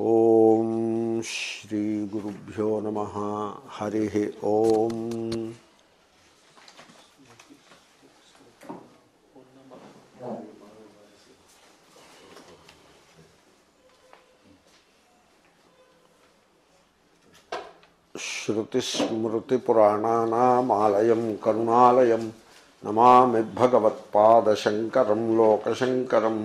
ओम श्री गुरुभ्यो नमः हरि ओम श्रुतिस्मृतिपुराणानामालयं करुणालयं नमामि भगवत्पादशङ्करं लोकशङ्करम्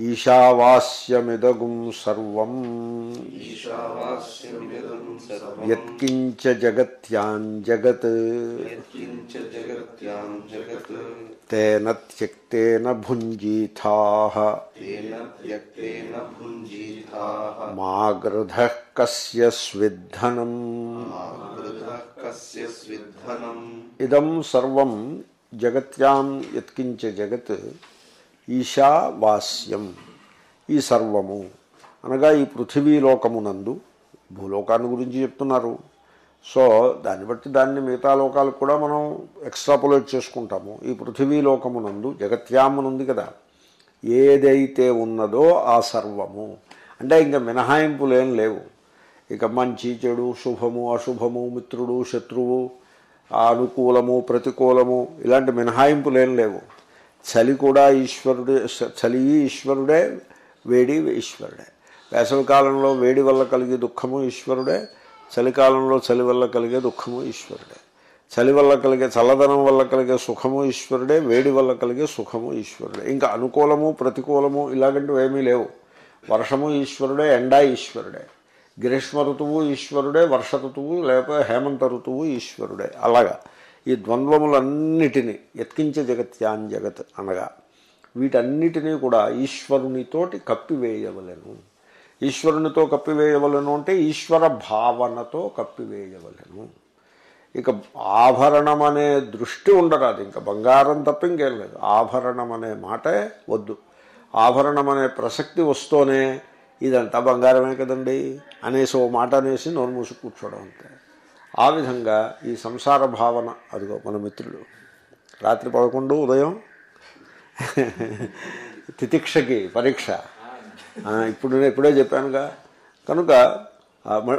ईशावास्यमिदगुं सर्वं यत्किञ्च जगत्यां जगत् तेन त्यक्तेन भुञ्जीथाः जगत्यां यत्किञ्च जगत् ఈశావాస్యం ఈ సర్వము అనగా ఈ పృథివీ లోకమునందు భూలోకాన్ని గురించి చెప్తున్నారు సో దాన్ని బట్టి దాన్ని మిగతా లోకాలకు కూడా మనం ఎక్స్ట్రాపులేట్ చేసుకుంటాము ఈ లోకమునందు జగత్యామునుంది కదా ఏదైతే ఉన్నదో ఆ సర్వము అంటే ఇంకా ఏం లేవు ఇక మంచి చెడు శుభము అశుభము మిత్రుడు శత్రువు అనుకూలము ప్రతికూలము ఇలాంటి ఏం లేవు చలి కూడా ఈశ్వరుడే చలి ఈశ్వరుడే వేడి ఈశ్వరుడే వేసవికాలంలో వేడి వల్ల కలిగే దుఃఖము ఈశ్వరుడే చలికాలంలో చలి వల్ల కలిగే దుఃఖము ఈశ్వరుడే చలి వల్ల కలిగే చల్లదనం వల్ల కలిగే సుఖము ఈశ్వరుడే వేడి వల్ల కలిగే సుఖము ఈశ్వరుడే ఇంకా అనుకూలము ప్రతికూలము ఇలాగంటివి ఏమీ లేవు వర్షము ఈశ్వరుడే ఎండా ఈశ్వరుడే గ్రీష్మ ఋతువు ఈశ్వరుడే వర్ష ఋతువు లేకపోతే హేమంత ఋతువు ఈశ్వరుడే అలాగా ఈ ద్వంద్వములన్నిటినీ ఎత్కించే జగత్యాన్ జగత్ అనగా వీటన్నిటినీ కూడా ఈశ్వరునితోటి కప్పివేయవలను ఈశ్వరునితో కప్పివేయవలను అంటే ఈశ్వర భావనతో కప్పివేయవలను ఇక ఆభరణం అనే దృష్టి ఉండరాదు ఇంకా బంగారం తప్ప ఇంకేం లేదు ఆభరణం అనే మాటే వద్దు ఆభరణం అనే ప్రసక్తి వస్తూనే ఇదంతా బంగారమే కదండి అనేసి ఓ మాట అనేసి నోరు మూసి కూర్చోవడం అంతే ఆ విధంగా ఈ సంసార భావన అదిగో మన మిత్రుడు రాత్రి పదకొండు ఉదయం తితిక్షకి పరీక్ష ఇప్పుడు నేను ఇప్పుడే చెప్పానుగా కనుక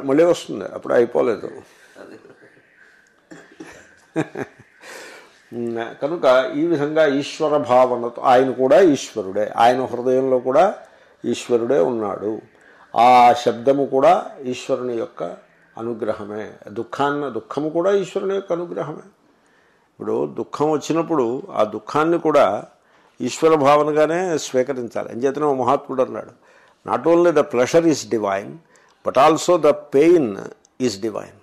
మళ్ళీ వస్తుంది అప్పుడు అయిపోలేదు కనుక ఈ విధంగా ఈశ్వర భావనతో ఆయన కూడా ఈశ్వరుడే ఆయన హృదయంలో కూడా ఈశ్వరుడే ఉన్నాడు ఆ శబ్దము కూడా ఈశ్వరుని యొక్క అనుగ్రహమే దుఃఖాన్ని దుఃఖము కూడా ఈశ్వరుని యొక్క అనుగ్రహమే ఇప్పుడు దుఃఖం వచ్చినప్పుడు ఆ దుఃఖాన్ని కూడా ఈశ్వర భావనగానే స్వీకరించాలి అంచేతనే ఓ మహాత్ముడు అన్నాడు not only the pleasure is divine but also the pain is divine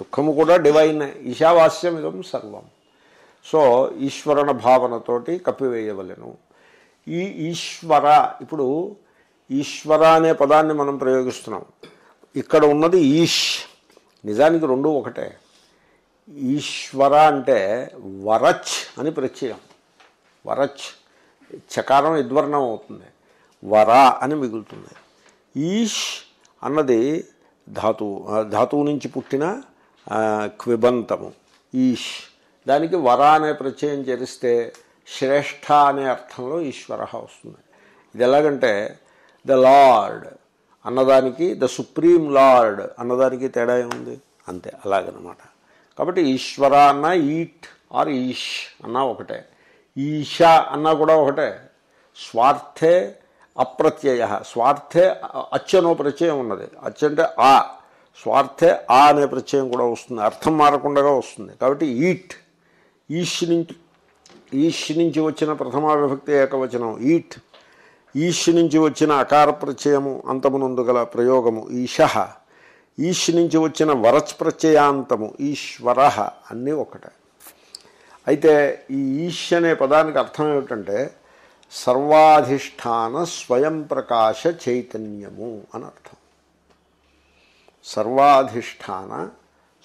దుఃఖము కూడా డివైన్ ఈశావాస్యం ఇదం సర్వం సో ఈశ్వరణ భావనతోటి కప్పివేయవలను ఈ ఈశ్వర ఇప్పుడు ఈశ్వర అనే పదాన్ని మనం ప్రయోగిస్తున్నాం ఇక్కడ ఉన్నది ఈష్ నిజానికి రెండు ఒకటే ఈశ్వర అంటే వరచ్ అని ప్రత్యయం వరచ్ చకారం ఇద్వర్ణం అవుతుంది వర అని మిగులుతుంది ఈష్ అన్నది ధాతువు ధాతువు నుంచి పుట్టిన క్విబంతము ఈష్ దానికి వర అనే ప్రత్యయం చేరిస్తే శ్రేష్ఠ అనే అర్థంలో ఈశ్వర వస్తుంది ఇది ఎలాగంటే ద లార్డ్ అన్నదానికి ద సుప్రీం లార్డ్ అన్నదానికి తేడా ఏముంది అంతే అలాగనమాట కాబట్టి ఈశ్వర అన్న ఈట్ ఆర్ ఈష్ అన్నా ఒకటే ఈష అన్నా కూడా ఒకటే స్వార్థే అప్రత్యయ స్వార్థే అచ్చనో ప్రత్యయం ఉన్నది అచ్చంటే ఆ స్వార్థే ఆ అనే ప్రత్యయం కూడా వస్తుంది అర్థం మారకుండా వస్తుంది కాబట్టి ఈట్ ఈష్ నుంచి ఈష్ నుంచి వచ్చిన ప్రథమా విభక్తి ఏకవచనం ఈట్ ఈష్ నుంచి వచ్చిన అకార ప్రత్యయము అంతమునందు గల ప్రయోగము ఈశ ఈష్ నుంచి వచ్చిన వరచ్ ప్రత్యయాంతము ఈశ్వర అన్నీ ఒకటే అయితే ఈ ఈష్ అనే పదానికి అర్థం ఏమిటంటే సర్వాధిష్టాన స్వయం ప్రకాశ చైతన్యము అని అర్థం సర్వాధిష్టాన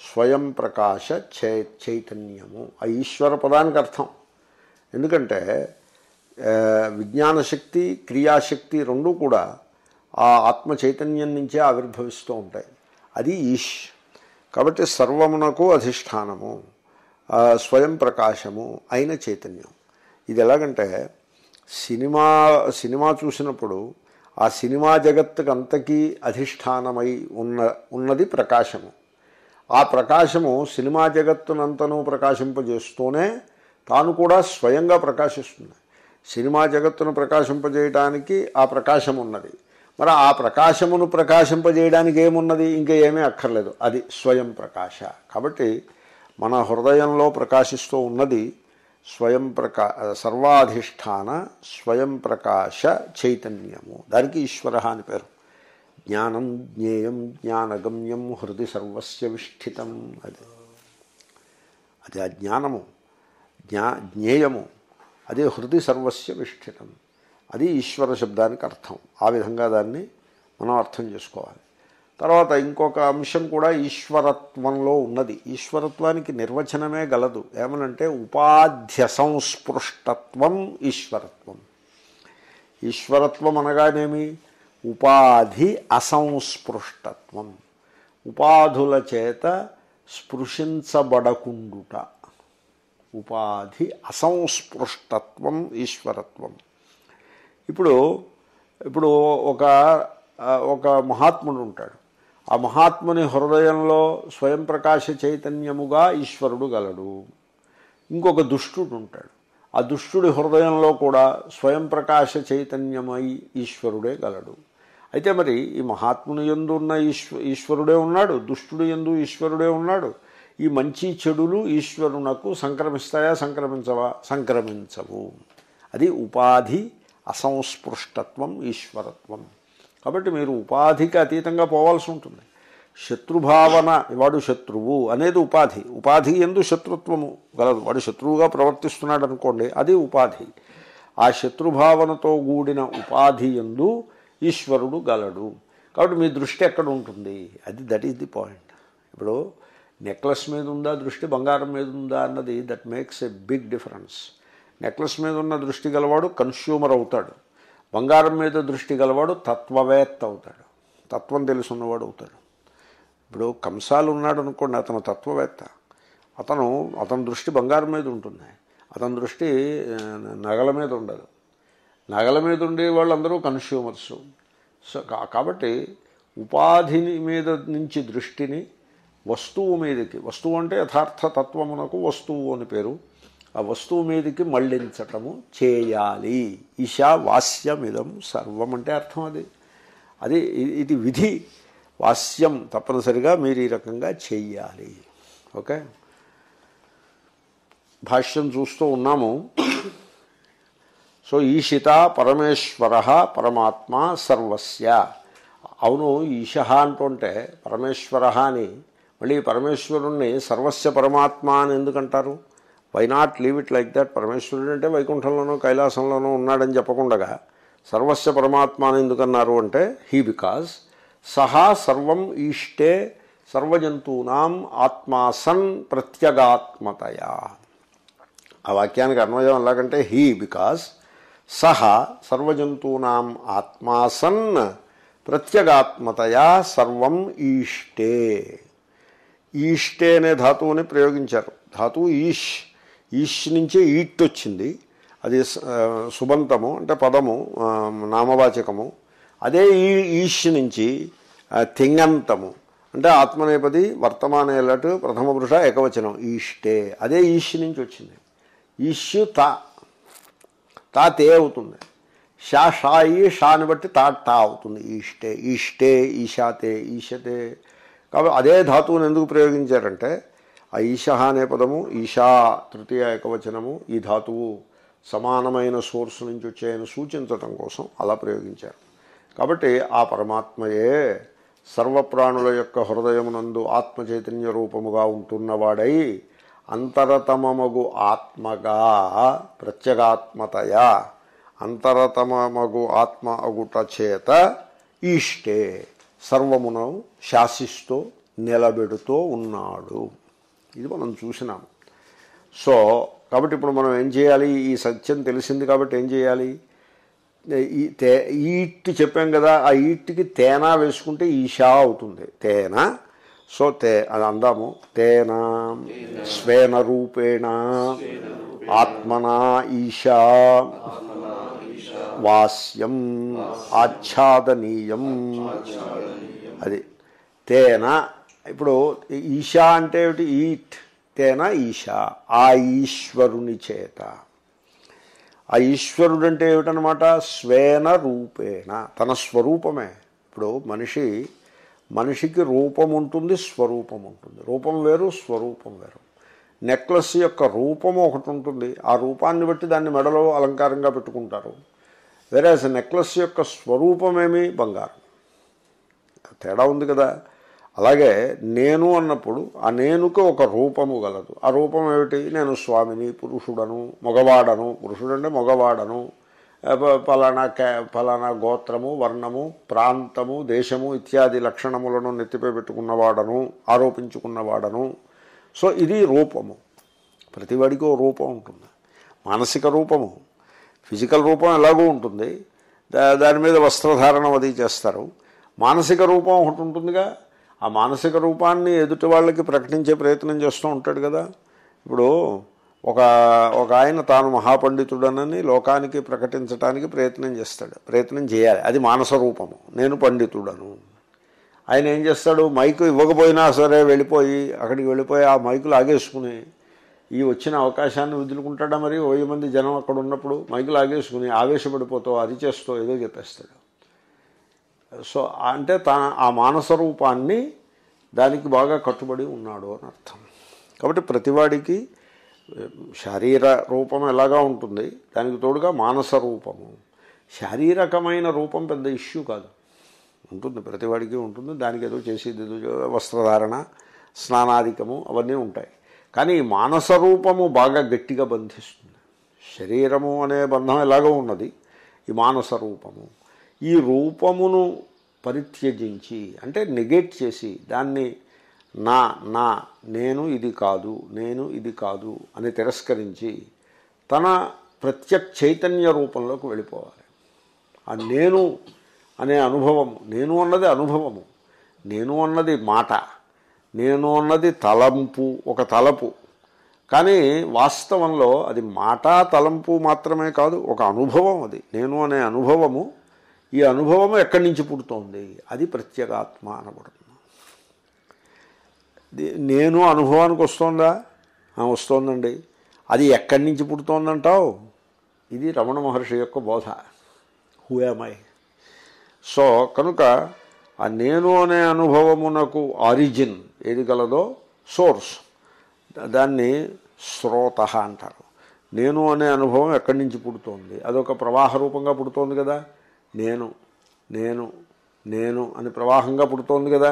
స్వయం ప్రకాశ చైతన్యము ఆ ఈశ్వర పదానికి అర్థం ఎందుకంటే విజ్ఞానశక్తి క్రియాశక్తి రెండూ కూడా ఆ ఆత్మ చైతన్యం నుంచే ఆవిర్భవిస్తూ ఉంటాయి అది ఈష్ కాబట్టి సర్వమునకు అధిష్టానము స్వయం ప్రకాశము అయిన చైతన్యం ఇది ఎలాగంటే సినిమా సినిమా చూసినప్పుడు ఆ సినిమా జగత్తుకంతకీ అధిష్టానమై ఉన్న ఉన్నది ప్రకాశము ఆ ప్రకాశము సినిమా జగత్తునంతనూ ప్రకాశింపజేస్తూనే తాను కూడా స్వయంగా ప్రకాశిస్తుంది సినిమా జగత్తును ప్రకాశింపజేయడానికి ఆ ప్రకాశం ఉన్నది మరి ఆ ప్రకాశమును ప్రకాశింపజేయడానికి ఏమున్నది ఇంకా ఏమీ అక్కర్లేదు అది స్వయం ప్రకాశ కాబట్టి మన హృదయంలో ప్రకాశిస్తూ ఉన్నది స్వయం ప్రకా సర్వాధిష్టాన స్వయం ప్రకాశ చైతన్యము దానికి ఈశ్వర అని పేరు జ్ఞానం జ్ఞేయం జ్ఞానగమ్యం హృది సర్వస్య విష్ఠితం అది అది ఆ జ్ఞానము జ్ఞా జ్ఞేయము అదే హృది సర్వస్య విష్ఠితం అది ఈశ్వర శబ్దానికి అర్థం ఆ విధంగా దాన్ని మనం అర్థం చేసుకోవాలి తర్వాత ఇంకొక అంశం కూడా ఈశ్వరత్వంలో ఉన్నది ఈశ్వరత్వానికి నిర్వచనమే గలదు ఏమనంటే ఉపాధ్య సంస్పృష్టత్వం ఈశ్వరత్వం ఈశ్వరత్వం అనగానేమి ఉపాధి అసంస్పృష్టత్వం ఉపాధుల చేత స్పృశించబడకుండుట ఉపాధి అసంస్పృష్టత్వం ఈశ్వరత్వం ఇప్పుడు ఇప్పుడు ఒక ఒక మహాత్ముడు ఉంటాడు ఆ మహాత్ముని హృదయంలో స్వయం ప్రకాశ చైతన్యముగా ఈశ్వరుడు గలడు ఇంకొక దుష్టుడు ఉంటాడు ఆ దుష్టుడి హృదయంలో కూడా స్వయం ప్రకాశ చైతన్యమై ఈశ్వరుడే గలడు అయితే మరి ఈ మహాత్ముని ఎందు ఉన్న ఈశ్వ ఈశ్వరుడే ఉన్నాడు దుష్టుడు ఎందు ఈశ్వరుడే ఉన్నాడు ఈ మంచి చెడులు ఈశ్వరునకు సంక్రమిస్తాయా సంక్రమించవా సంక్రమించవు అది ఉపాధి అసంస్పృష్టత్వం ఈశ్వరత్వం కాబట్టి మీరు ఉపాధికి అతీతంగా పోవాల్సి ఉంటుంది శత్రుభావన వాడు శత్రువు అనేది ఉపాధి ఉపాధి ఎందు శత్రుత్వము గలదు వాడు శత్రువుగా ప్రవర్తిస్తున్నాడు అనుకోండి అది ఉపాధి ఆ శత్రుభావనతో కూడిన ఉపాధి ఎందు ఈశ్వరుడు గలడు కాబట్టి మీ దృష్టి ఎక్కడ ఉంటుంది అది దట్ ఈస్ ది పాయింట్ ఇప్పుడు నెక్లెస్ మీద ఉందా దృష్టి బంగారం మీద ఉందా అన్నది that makes a big difference necklace మీద ఉన్న దృష్టి గలవాడు కన్స్యూమర్ అవుతాడు బంగారం మీద దృష్టి గలవాడు తత్వవేత్త అవుతాడు తత్వం తెలుసున్నవాడు అవుతాడు ఇప్పుడు కంసాలు ఉన్నాడు అనుకోండి అతను తత్వవేత్త అతను అతని దృష్టి బంగారం మీద ఉంటుంది అతని దృష్టి నగల మీద ఉండదు నగల మీద ఉండే వాళ్ళందరూ కన్స్యూమర్స్ సో కాబట్టి ఉపాధిని మీద నుంచి దృష్టిని వస్తువు మీదకి వస్తువు అంటే యథార్థ తత్వమునకు వస్తువు అని పేరు ఆ వస్తువు మీదకి మళ్ళించటము చేయాలి ఇషా వాస్యమిదం సర్వం అంటే అర్థం అది అది ఇది విధి వాస్యం తప్పనిసరిగా మీరు ఈ రకంగా చెయ్యాలి ఓకే భాష్యం చూస్తూ ఉన్నాము సో ఈషిత పరమేశ్వర పరమాత్మ సర్వస్య అవును ఈశ అంటుంటే పరమేశ్వర అని మళ్ళీ పరమేశ్వరుణ్ణి సర్వస్య పరమాత్మ అని ఎందుకంటారు why not leave it like that పరమేశ్వరుడు అంటే వైకుంఠంలోనూ కైలాసంలోనూ ఉన్నాడని చెప్పకుండా సర్వస్య పరమాత్మ అని ఎందుకన్నారు అంటే హీ బికాజ్ సహా సర్వం ఈష్టే సర్వజంతూనాం ఆత్మాసన్ ప్రత్యగాత్మతయా ఆ వాక్యానికి అన్వయం ఎలాగంటే హీ బికాజ్ సహ సర్వజంతూనాం ఆత్మాసన్ ప్రత్యగాత్మతయా సర్వం ఈష్టే ఈష్టే అనే ధాతువుని ప్రయోగించారు ధాతువు ఈష్ ఈష్ నుంచే ఈట్ వచ్చింది అది సుబంతము అంటే పదము నామవాచకము అదే ఈ ఈష్ నుంచి తింగంతము అంటే ఆత్మనేపది వర్తమానేలటు ప్రథమ పురుష ఏకవచనం ఈష్టే అదే ఈష్ నుంచి వచ్చింది ఈష్ తా తా తే అవుతుంది షా షాయి షాని బట్టి తా టా అవుతుంది ఈష్టే ఈష్టే ఈషాతే ఈషతే కాబట్టి అదే ధాతువుని ఎందుకు ప్రయోగించారంటే ఆ ఈశ అనే పదము ఈశా తృతీయ ఏకవచనము ఈ ధాతువు సమానమైన సోర్స్ నుంచి వచ్చాయని సూచించటం కోసం అలా ప్రయోగించారు కాబట్టి ఆ పరమాత్మయే సర్వప్రాణుల యొక్క హృదయమునందు ఆత్మచైతన్య రూపముగా ఉంటున్నవాడై అంతరతమగు ఆత్మగా ప్రత్యేగాత్మతయా అంతరతమగు ఆత్మ అగుట చేత ఈష్టే సర్వమును శాసిస్తూ నిలబెడుతూ ఉన్నాడు ఇది మనం చూసినాం సో కాబట్టి ఇప్పుడు మనం ఏం చేయాలి ఈ సత్యం తెలిసింది కాబట్టి ఏం చేయాలి ఈ తే ఈట్ చెప్పాం కదా ఆ ఈట్కి తేనా వేసుకుంటే ఈషా అవుతుంది తేనా సో తే అది అందాము తేనా స్వేన రూపేణ ఆత్మనా ఈషా వాస్యం ఆచ్ఛాదనీయం అది తేన ఇప్పుడు ఈషా అంటే ఈట్ తేన ఈషా ఆ ఈశ్వరుని చేత ఆ ఈశ్వరుడు అంటే ఏమిటనమాట స్వేన రూపేణ తన స్వరూపమే ఇప్పుడు మనిషి మనిషికి రూపం ఉంటుంది స్వరూపం ఉంటుంది రూపం వేరు స్వరూపం వేరు నెక్లెస్ యొక్క రూపం ఒకటి ఉంటుంది ఆ రూపాన్ని బట్టి దాన్ని మెడలో అలంకారంగా పెట్టుకుంటారు వేరే నెక్లెస్ యొక్క స్వరూపమేమి బంగారం తేడా ఉంది కదా అలాగే నేను అన్నప్పుడు ఆ నేనుకు ఒక రూపము గలదు ఆ రూపం ఏమిటి నేను స్వామిని పురుషుడను మగవాడను పురుషుడంటే మగవాడను ఫలానా ఫలానా గోత్రము వర్ణము ప్రాంతము దేశము ఇత్యాది లక్షణములను నెత్తిపై పెట్టుకున్నవాడను ఆరోపించుకున్నవాడను సో ఇది రూపము ప్రతివాడికి రూపం ఉంటుంది మానసిక రూపము ఫిజికల్ రూపం ఎలాగో ఉంటుంది దాని మీద వస్త్రధారణం అది చేస్తారు మానసిక రూపం ఒకటి ఉంటుందిగా ఆ మానసిక రూపాన్ని ఎదుటి వాళ్ళకి ప్రకటించే ప్రయత్నం చేస్తూ ఉంటాడు కదా ఇప్పుడు ఒక ఒక ఆయన తాను మహాపండితుడనని లోకానికి ప్రకటించడానికి ప్రయత్నం చేస్తాడు ప్రయత్నం చేయాలి అది మానస రూపము నేను పండితుడను ఆయన ఏం చేస్తాడు మైకు ఇవ్వకపోయినా సరే వెళ్ళిపోయి అక్కడికి వెళ్ళిపోయి ఆ మైకు లాగేసుకుని ఈ వచ్చిన అవకాశాన్ని వదులుకుంటాడా మరి వెయ్యి మంది జనం అక్కడ ఉన్నప్పుడు మైకు లాగేసుకుని ఆవేశపడిపోతావు అది చేస్తావు ఏదో చెప్పేస్తాడు సో అంటే తన ఆ మానసరూపాన్ని దానికి బాగా కట్టుబడి ఉన్నాడు అని అర్థం కాబట్టి ప్రతివాడికి శారీర రూపం ఎలాగా ఉంటుంది దానికి తోడుగా మానస రూపము శారీరకమైన రూపం పెద్ద ఇష్యూ కాదు ఉంటుంది ప్రతివాడికి ఉంటుంది దానికి ఏదో చేసేది వస్త్రధారణ స్నానాధికము అవన్నీ ఉంటాయి కానీ ఈ మానస రూపము బాగా గట్టిగా బంధిస్తుంది శరీరము అనే బంధం ఎలాగో ఉన్నది ఈ మానస రూపము ఈ రూపమును పరిత్యజించి అంటే నెగెట్ చేసి దాన్ని నా నా నేను ఇది కాదు నేను ఇది కాదు అని తిరస్కరించి తన ప్రత్యక్ చైతన్య రూపంలోకి వెళ్ళిపోవాలి ఆ నేను అనే అనుభవము నేను అన్నది అనుభవము నేను అన్నది మాట నేను అన్నది తలంపు ఒక తలపు కానీ వాస్తవంలో అది మాట తలంపు మాత్రమే కాదు ఒక అనుభవం అది నేను అనే అనుభవము ఈ అనుభవం ఎక్కడి నుంచి పుడుతోంది అది ప్రత్యేగాత్మ అనబడుతుంది నేను అనుభవానికి వస్తుందా వస్తోందండి అది ఎక్కడి నుంచి పుడుతోందంటావు ఇది రమణ మహర్షి యొక్క బోధ హూయామై సో కనుక ఆ నేను అనే అనుభవమునకు ఆరిజిన్ ఏది గలదో సోర్స్ దాన్ని శ్రోత అంటారు నేను అనే అనుభవం ఎక్కడి నుంచి పుడుతోంది అదొక ప్రవాహ రూపంగా పుడుతోంది కదా నేను నేను నేను అని ప్రవాహంగా పుడుతోంది కదా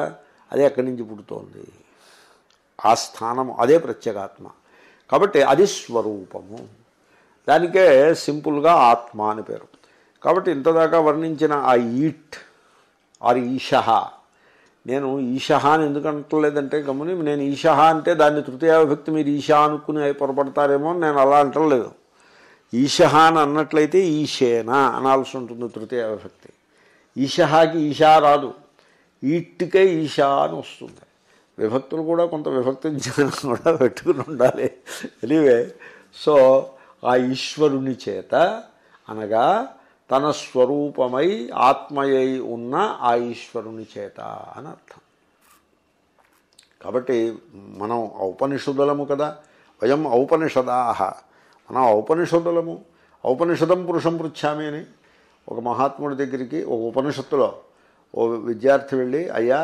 అదే అక్కడి నుంచి పుడుతోంది ఆ స్థానము అదే ప్రత్యేగాత్మ కాబట్టి అది స్వరూపము దానికే సింపుల్గా ఆత్మ అని పేరు కాబట్టి ఇంతదాకా వర్ణించిన ఆ ఈట్ ఆర్ ఈషహ నేను ఈషహ అని ఎందుకు అంటలేదంటే గమని నేను ఈషహ అంటే దాన్ని తృతీయ విభక్తి మీరు ఈషా అనుకుని పొరపడతారేమో నేను అలా అంటలేదు ఈశహ అని అన్నట్లయితే ఈశేన అనాల్సి ఉంటుంది తృతీయ విభక్తి ఈశహాకి ఈశా రాదు ఈట్టికే ఈశా అని వస్తుంది విభక్తులు కూడా కొంత విభక్తి జ్ఞానం కూడా పెట్టుకుని ఉండాలి తెలివే సో ఆ ఈశ్వరుని చేత అనగా తన స్వరూపమై ఆత్మయై ఉన్న ఆ ఈశ్వరుని చేత అని అర్థం కాబట్టి మనం ఔపనిషదులము కదా వయం ఔపనిషదాహ మనం ఔపనిషదులము ఔపనిషదం పురుషం పృచ్చామి అని ఒక మహాత్ముడి దగ్గరికి ఒక ఉపనిషత్తులో ఓ విద్యార్థి వెళ్ళి అయ్యా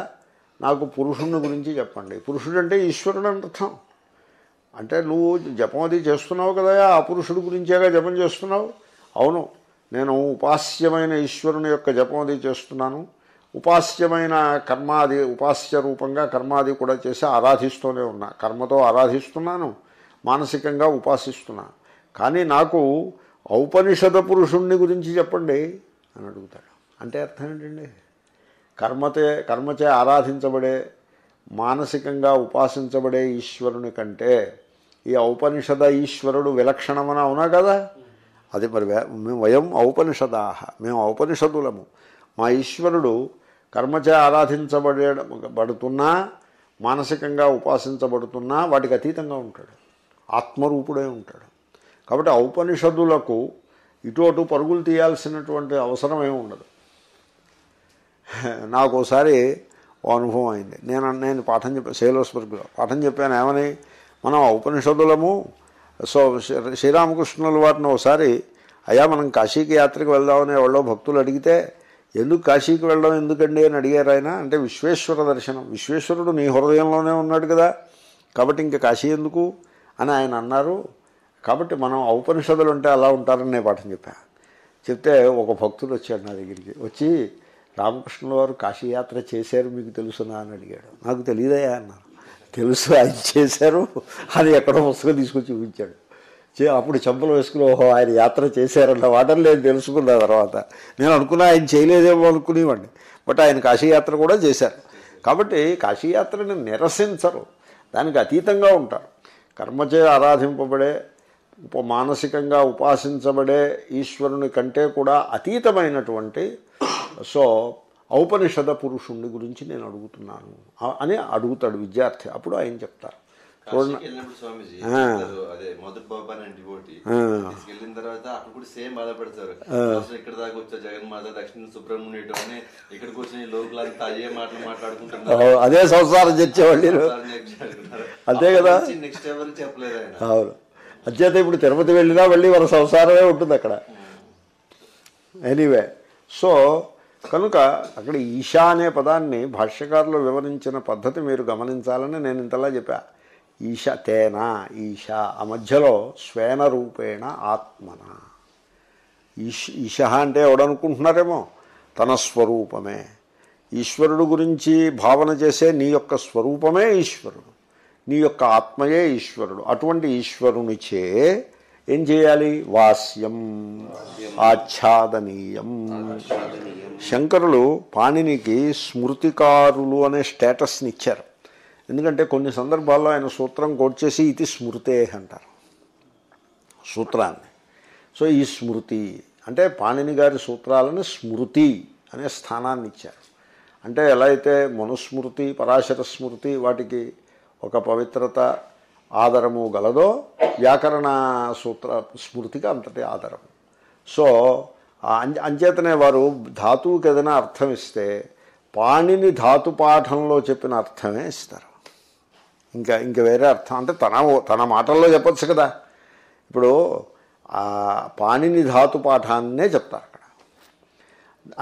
నాకు పురుషుని గురించి చెప్పండి పురుషుడు అంటే ఈశ్వరుడు అర్థం అంటే నువ్వు జపం అది చేస్తున్నావు కదా ఆ పురుషుడు గురించేగా జపం చేస్తున్నావు అవును నేను ఉపాస్యమైన ఈశ్వరుని యొక్క జపం అది చేస్తున్నాను ఉపాస్యమైన కర్మాది ఉపాస్య రూపంగా కర్మాది కూడా చేసి ఆరాధిస్తూనే ఉన్నా కర్మతో ఆరాధిస్తున్నాను మానసికంగా ఉపాసిస్తున్నాను కానీ నాకు ఔపనిషద పురుషుణ్ణి గురించి చెప్పండి అని అడుగుతాడు అంటే అర్థం ఏంటండి కర్మతే కర్మచే ఆరాధించబడే మానసికంగా ఉపాసించబడే ఈశ్వరుని కంటే ఈ ఔపనిషద ఈశ్వరుడు విలక్షణమని అవునా కదా అది మరి మేము వయం ఔపనిషదాహ మేము ఔపనిషదులము మా ఈశ్వరుడు కర్మచే ఆరాధించబడే పడుతున్నా మానసికంగా ఉపాసించబడుతున్నా వాటికి అతీతంగా ఉంటాడు ఆత్మరూపుడే ఉంటాడు కాబట్టి ఔపనిషదులకు ఇటు అటు పరుగులు తీయాల్సినటువంటి అవసరం ఏమి ఉండదు నాకు ఒకసారి ఓ అనుభవం అయింది నేను నేను పాఠం చెప్పాను సేలోస్బర్గ్లో పాఠం చెప్పాను ఏమని మనం ఉపనిషదులము సో శ్రీరామకృష్ణుల వారిని ఒకసారి అయ్యా మనం కాశీకి యాత్రకు వెళ్దామని ఎవరో భక్తులు అడిగితే ఎందుకు కాశీకి వెళ్ళడం ఎందుకండి అని అడిగారు ఆయన అంటే విశ్వేశ్వర దర్శనం విశ్వేశ్వరుడు నీ హృదయంలోనే ఉన్నాడు కదా కాబట్టి ఇంక కాశీ ఎందుకు అని ఆయన అన్నారు కాబట్టి మనం ఔపనిషదులు ఉంటే అలా ఉంటారని నేను పాఠం చెప్పాను చెప్తే ఒక భక్తుడు వచ్చాడు నా దగ్గరికి వచ్చి రామకృష్ణుల వారు కాశీయాత్ర చేశారు మీకు తెలుసునా అని అడిగాడు నాకు తెలియదయా అన్నారు తెలుసు ఆయన చేశారు అని ఎక్కడో పుస్తకం తీసుకొచ్చి చూపించాడు అప్పుడు చెంపలు వేసుకుని ఓహో ఆయన యాత్ర చేశారన్న వాటర్ నేను తెలుసుకున్న తర్వాత నేను అనుకున్నా ఆయన చేయలేదేమో అనుకునేవాడిని బట్ ఆయన కాశీయాత్ర కూడా చేశారు కాబట్టి కాశీయాత్రని నిరసించరు దానికి అతీతంగా ఉంటారు కర్మచే ఆరాధింపబడే ఉప మానసికంగా ఉపాసించబడే ఈశ్వరుని కంటే కూడా అతీతమైనటువంటి సో ఔపనిషద పురుషుణ్ణి గురించి నేను అడుగుతున్నాను అని అడుగుతాడు విద్యార్థి అప్పుడు ఆయన చెప్తారు సేమ్ దాకా ఇక్కడికి లోకులంతా అదే మాటలు అదే సంసారం చర్చ అంతే కదా నెక్స్ట్ ఎవరు చెప్పలేదు అధ్యత ఇప్పుడు తిరుపతి వెళ్ళినా మళ్ళీ మన సంసారమే ఉంటుంది అక్కడ ఎనీవే సో కనుక అక్కడ ఈశా అనే పదాన్ని భాష్యకారులు వివరించిన పద్ధతి మీరు గమనించాలని నేను ఇంతలా చెప్పా ఈశ తేనా ఈశ ఆ మధ్యలో స్వేన రూపేణ ఆత్మన ఈష ఈశ అంటే ఎవడనుకుంటున్నారేమో తన స్వరూపమే ఈశ్వరుడు గురించి భావన చేసే నీ యొక్క స్వరూపమే ఈశ్వరుడు నీ యొక్క ఆత్మయే ఈశ్వరుడు అటువంటి ఈశ్వరునిచే ఏం చేయాలి వాస్యం ఆచ్ఛాదనీయం శంకరులు పాణినికి స్మృతికారులు అనే స్టేటస్ని ఇచ్చారు ఎందుకంటే కొన్ని సందర్భాల్లో ఆయన సూత్రం కోట్ చేసి ఇది స్మృతే అంటారు సూత్రాన్ని సో ఈ స్మృతి అంటే పాణిని గారి సూత్రాలను స్మృతి అనే స్థానాన్ని ఇచ్చారు అంటే ఎలా అయితే మనుస్మృతి పరాశర స్మృతి వాటికి ఒక పవిత్రత ఆధారము గలదో వ్యాకరణ సూత్ర స్మృతికి అంతటి ఆధారం సో అంచేతనే వారు ధాతువుకి ఏదైనా అర్థం ఇస్తే పాణిని ధాతు పాఠంలో చెప్పిన అర్థమే ఇస్తారు ఇంకా ఇంకా వేరే అర్థం అంటే తన తన మాటల్లో చెప్పచ్చు కదా ఇప్పుడు పాణిని ధాతు పాఠాన్నే చెప్తారు అక్కడ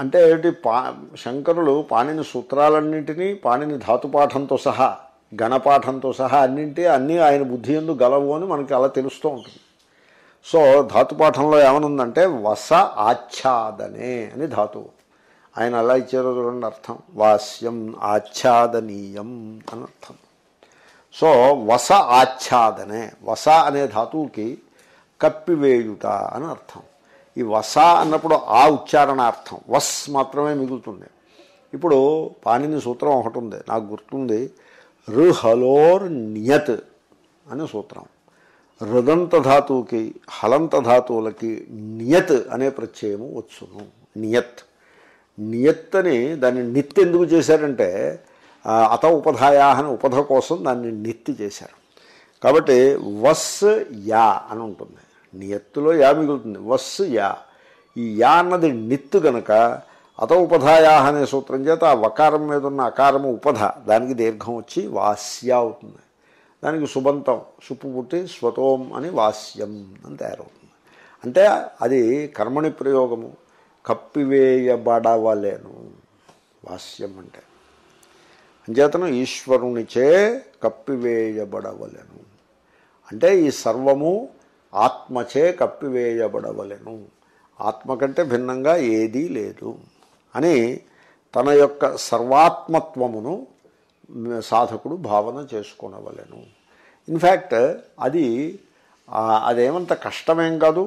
అంటే ఏమిటి పా శంకరులు పాణిని సూత్రాలన్నింటినీ పాణిని ధాతుపాఠంతో సహా గణపాఠంతో సహా అన్నింటి అన్నీ ఆయన బుద్ధి ఎందు గలవు అని మనకి అలా తెలుస్తూ ఉంటుంది సో ధాతుపాఠంలో ఏమనుందంటే వస ఆచ్ఛాదనే అని ధాతువు ఆయన అలా ఇచ్చారో చూడండి అర్థం వాస్యం ఆచ్ఛాదనీయం అని అర్థం సో వస ఆచ్ఛాదనే వస అనే ధాతువుకి కప్పివేయుట అని అర్థం ఈ వస అన్నప్పుడు ఆ ఉచ్చారణ అర్థం వస్ మాత్రమే మిగులుతుంది ఇప్పుడు పాణిని సూత్రం ఒకటి ఉంది నాకు గుర్తుంది రుహలోర్ నియత్ అనే సూత్రం రుదంత ధాతువుకి హలంత ధాతువులకి నియత్ అనే ప్రత్యయము వచ్చును నియత్ నియత్ అని దాన్ని నిత్ ఎందుకు చేశారంటే అత ఉపధాయా అనే ఉపధ కోసం దాన్ని నిత్ చేశారు కాబట్టి వస్ యా అని ఉంటుంది నియత్తులో యా మిగులుతుంది వస్ యా ఈ యా అన్నది నిత్తు గనక అత ఉపధాయా అనే సూత్రం చేత ఆ వకారం మీద ఉన్న అకారము ఉపధ దానికి దీర్ఘం వచ్చి వాస్య అవుతుంది దానికి సుబంతం సుప్పు పుట్టి స్వతోం అని వాస్యం అని తయారవుతుంది అంటే అది కర్మణి ప్రయోగము కప్పివేయబడవలేను వాస్యం అంటే అంచేతను ఈశ్వరునిచే కప్పివేయబడవలను అంటే ఈ సర్వము ఆత్మచే కప్పివేయబడవలను ఆత్మ కంటే భిన్నంగా ఏదీ లేదు అని తన యొక్క సర్వాత్మత్వమును సాధకుడు భావన చేసుకునవలను ఇన్ఫ్యాక్ట్ అది అదేమంత కష్టమేం కాదు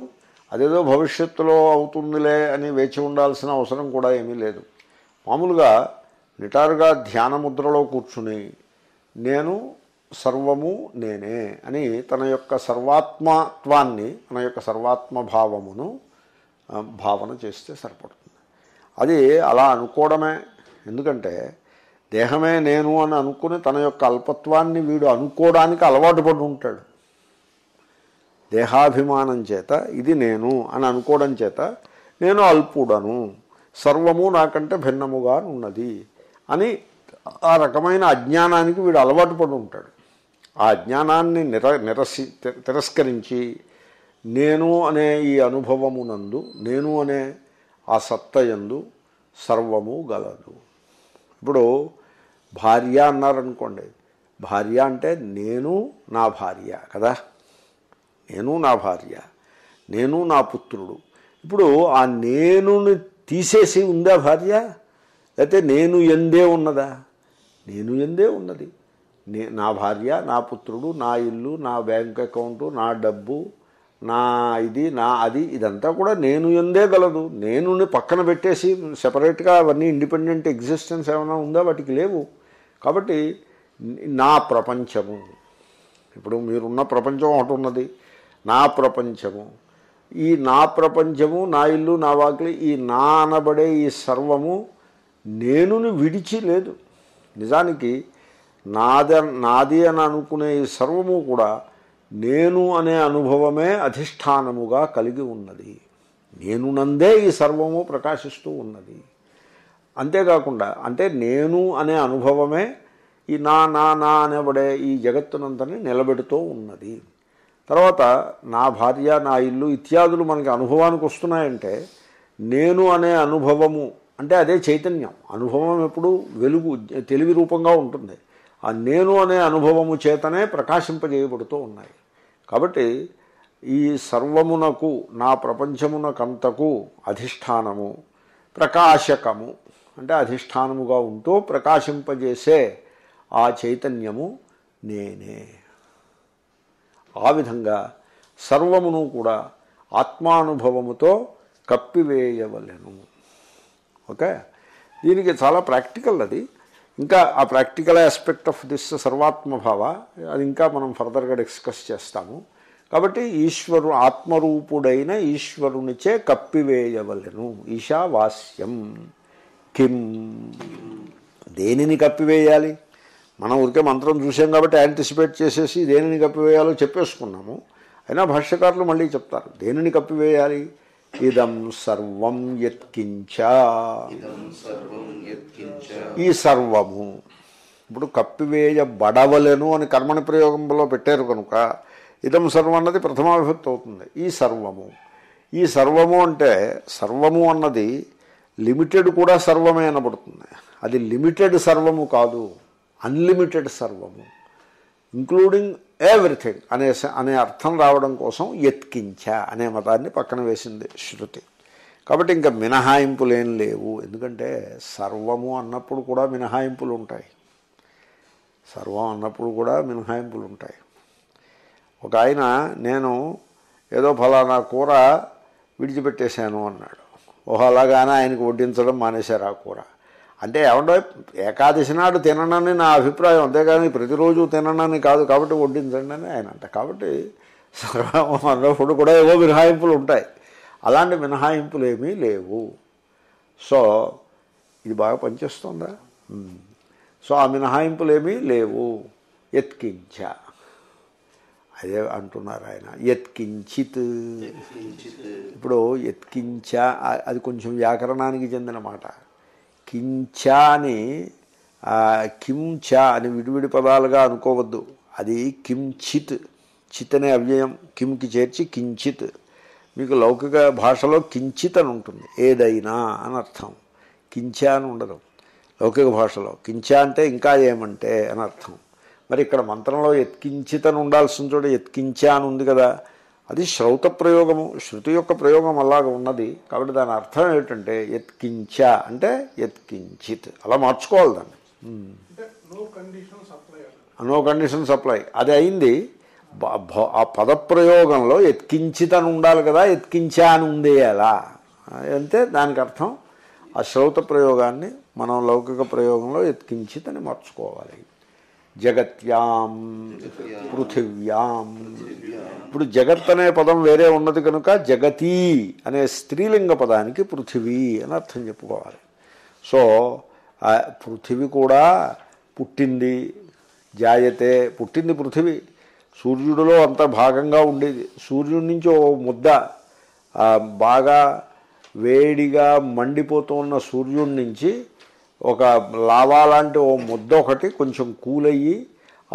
అదేదో భవిష్యత్తులో అవుతుందిలే అని వేచి ఉండాల్సిన అవసరం కూడా ఏమీ లేదు మామూలుగా నిటారుగా ధ్యాన ముద్రలో కూర్చుని నేను సర్వము నేనే అని తన యొక్క సర్వాత్మత్వాన్ని తన యొక్క సర్వాత్మ భావమును భావన చేస్తే సరిపడుతుంది అది అలా అనుకోవడమే ఎందుకంటే దేహమే నేను అని అనుకుని తన యొక్క అల్పత్వాన్ని వీడు అనుకోవడానికి అలవాటు పడి ఉంటాడు దేహాభిమానం చేత ఇది నేను అని అనుకోవడం చేత నేను అల్పుడను సర్వము నాకంటే భిన్నముగా ఉన్నది అని ఆ రకమైన అజ్ఞానానికి వీడు అలవాటు పడి ఉంటాడు ఆ అజ్ఞానాన్ని నిర నిరసి తిరస్కరించి నేను అనే ఈ అనుభవమునందు నేను అనే ఆ సత్తయందు సర్వము గలదు ఇప్పుడు భార్య అన్నారనుకోండి భార్య అంటే నేను నా భార్య కదా నేను నా భార్య నేను నా పుత్రుడు ఇప్పుడు ఆ నేనుని తీసేసి ఉందా భార్య అయితే నేను ఎందే ఉన్నదా నేను ఎందే ఉన్నది నా భార్య నా పుత్రుడు నా ఇల్లు నా బ్యాంక్ అకౌంటు నా డబ్బు నా ఇది నా అది ఇదంతా కూడా నేను ఎందే గలదు నేను పక్కన పెట్టేసి సెపరేట్గా అవన్నీ ఇండిపెండెంట్ ఎగ్జిస్టెన్స్ ఏమైనా ఉందా వాటికి లేవు కాబట్టి నా ప్రపంచము ఇప్పుడు మీరున్న ప్రపంచం ఒకటి ఉన్నది నా ప్రపంచము ఈ నా ప్రపంచము నా ఇల్లు నా వాకిలి ఈ నా అనబడే ఈ సర్వము నేనుని విడిచి లేదు నిజానికి నాది నాది అని అనుకునే ఈ సర్వము కూడా నేను అనే అనుభవమే అధిష్టానముగా కలిగి ఉన్నది నేను నందే ఈ సర్వము ప్రకాశిస్తూ ఉన్నది అంతేకాకుండా అంటే నేను అనే అనుభవమే ఈ నా నా నా అనేబడే ఈ జగత్తునంతని నిలబెడుతూ ఉన్నది తర్వాత నా భార్య నా ఇల్లు ఇత్యాదులు మనకి అనుభవానికి వస్తున్నాయంటే నేను అనే అనుభవము అంటే అదే చైతన్యం అనుభవం ఎప్పుడు వెలుగు తెలివి రూపంగా ఉంటుంది ఆ నేను అనే అనుభవము చేతనే ప్రకాశింపజేయబడుతూ ఉన్నాయి కాబట్టి ఈ సర్వమునకు నా ప్రపంచమునకంతకు అధిష్టానము ప్రకాశకము అంటే అధిష్టానముగా ఉంటూ ప్రకాశింపజేసే ఆ చైతన్యము నేనే ఆ విధంగా సర్వమును కూడా ఆత్మానుభవముతో కప్పివేయవలను ఓకే దీనికి చాలా ప్రాక్టికల్ అది ఇంకా ఆ ప్రాక్టికల్ ఆస్పెక్ట్ ఆఫ్ దిస్ సర్వాత్మభావ అది ఇంకా మనం ఫర్దర్గా డిస్కస్ చేస్తాము కాబట్టి ఈశ్వరు ఆత్మరూపుడైన ఈశ్వరునిచే కప్పివేయవలను ఈశావాస్యం కిం దేనిని కప్పివేయాలి మనం ఊరికే మంత్రం చూసాం కాబట్టి యాంటిసిపేట్ చేసేసి దేనిని కప్పివేయాలో చెప్పేసుకున్నాము అయినా భాష్యకారులు మళ్ళీ చెప్తారు దేనిని కప్పివేయాలి ఇదం సర్వం యత్కించ ఈ సర్వము ఇప్పుడు కప్పివేయ బడవలను అని కర్మని ప్రయోగంలో పెట్టారు కనుక ఇదం సర్వం అన్నది ప్రథమావిభక్తి అవుతుంది ఈ సర్వము ఈ సర్వము అంటే సర్వము అన్నది లిమిటెడ్ కూడా సర్వమే అనబడుతుంది అది లిమిటెడ్ సర్వము కాదు అన్లిమిటెడ్ సర్వము ఇంక్లూడింగ్ ఎవ్రీథింగ్ అనే అనే అర్థం రావడం కోసం ఎత్కించ అనే మతాన్ని పక్కన వేసింది శృతి కాబట్టి ఇంకా మినహాయింపులు ఏం లేవు ఎందుకంటే సర్వము అన్నప్పుడు కూడా మినహాయింపులు ఉంటాయి సర్వం అన్నప్పుడు కూడా మినహాయింపులు ఉంటాయి ఒక ఆయన నేను ఏదో ఫలానా కూర విడిచిపెట్టేశాను అన్నాడు ఓహో అలాగానే ఆయనకు వడ్డించడం మానేశారు ఆ కూర అంటే ఏమండో ఏకాదశి నాడు తిననని నా అభిప్రాయం అంతేగాని ప్రతిరోజు తిననని కాదు కాబట్టి వడ్డించండి అని ఆయన అంట కాబట్టి సర్వమన్నప్పుడు కూడా ఏవో మినహాయింపులు ఉంటాయి అలాంటి మినహాయింపులు ఏమీ లేవు సో ఇది బాగా పనిచేస్తుందా సో ఆ మినహాయింపులు ఏమీ లేవు ఎత్కించ అదే అంటున్నారు ఆయన ఎత్కించిత్ ఇప్పుడు ఎత్కించ అది కొంచెం వ్యాకరణానికి చెందిన మాట కించా అని కించా అని విడివిడి పదాలుగా అనుకోవద్దు అది కించిత్ చిత్ అనే అవ్యయం కింకి చేర్చి కించిత్ మీకు లౌకిక భాషలో కించిత్ అని ఉంటుంది ఏదైనా అని అర్థం కించా అని ఉండదు లౌకిక భాషలో కించా అంటే ఇంకా ఏమంటే అని అర్థం మరి ఇక్కడ మంత్రంలో ఎత్కించిత్ అని ఉండాల్సిన చోట ఎత్కించా అని ఉంది కదా అది శ్రౌత ప్రయోగము శృతి యొక్క ప్రయోగం అలాగ ఉన్నది కాబట్టి దాని అర్థం ఏమిటంటే ఎత్కించ అంటే ఎత్కించిత్ అలా మార్చుకోవాలి దాన్ని నో కండిషన్ సప్లై అది అయింది ఆ పదప్రయోగంలో ఎత్కించిత్ అని ఉండాలి కదా ఎత్కించా అని ఉంది అలా అంటే దానికి అర్థం ఆ శ్రౌత ప్రయోగాన్ని మనం లౌకిక ప్రయోగంలో ఎత్కించిత్ అని మార్చుకోవాలి జగత్యాం పృథివ్యాం ఇప్పుడు జగత్ అనే పదం వేరే ఉన్నది కనుక జగతి అనే స్త్రీలింగ పదానికి పృథివీ అని అర్థం చెప్పుకోవాలి సో పృథివీ కూడా పుట్టింది జాయతే పుట్టింది పృథివీ సూర్యుడిలో అంత భాగంగా ఉండేది సూర్యుడి నుంచి ఓ ముద్ద బాగా వేడిగా మండిపోతూ ఉన్న సూర్యుడి నుంచి ఒక లావా లాంటి ఓ ముద్ద ఒకటి కొంచెం కూల్ అయ్యి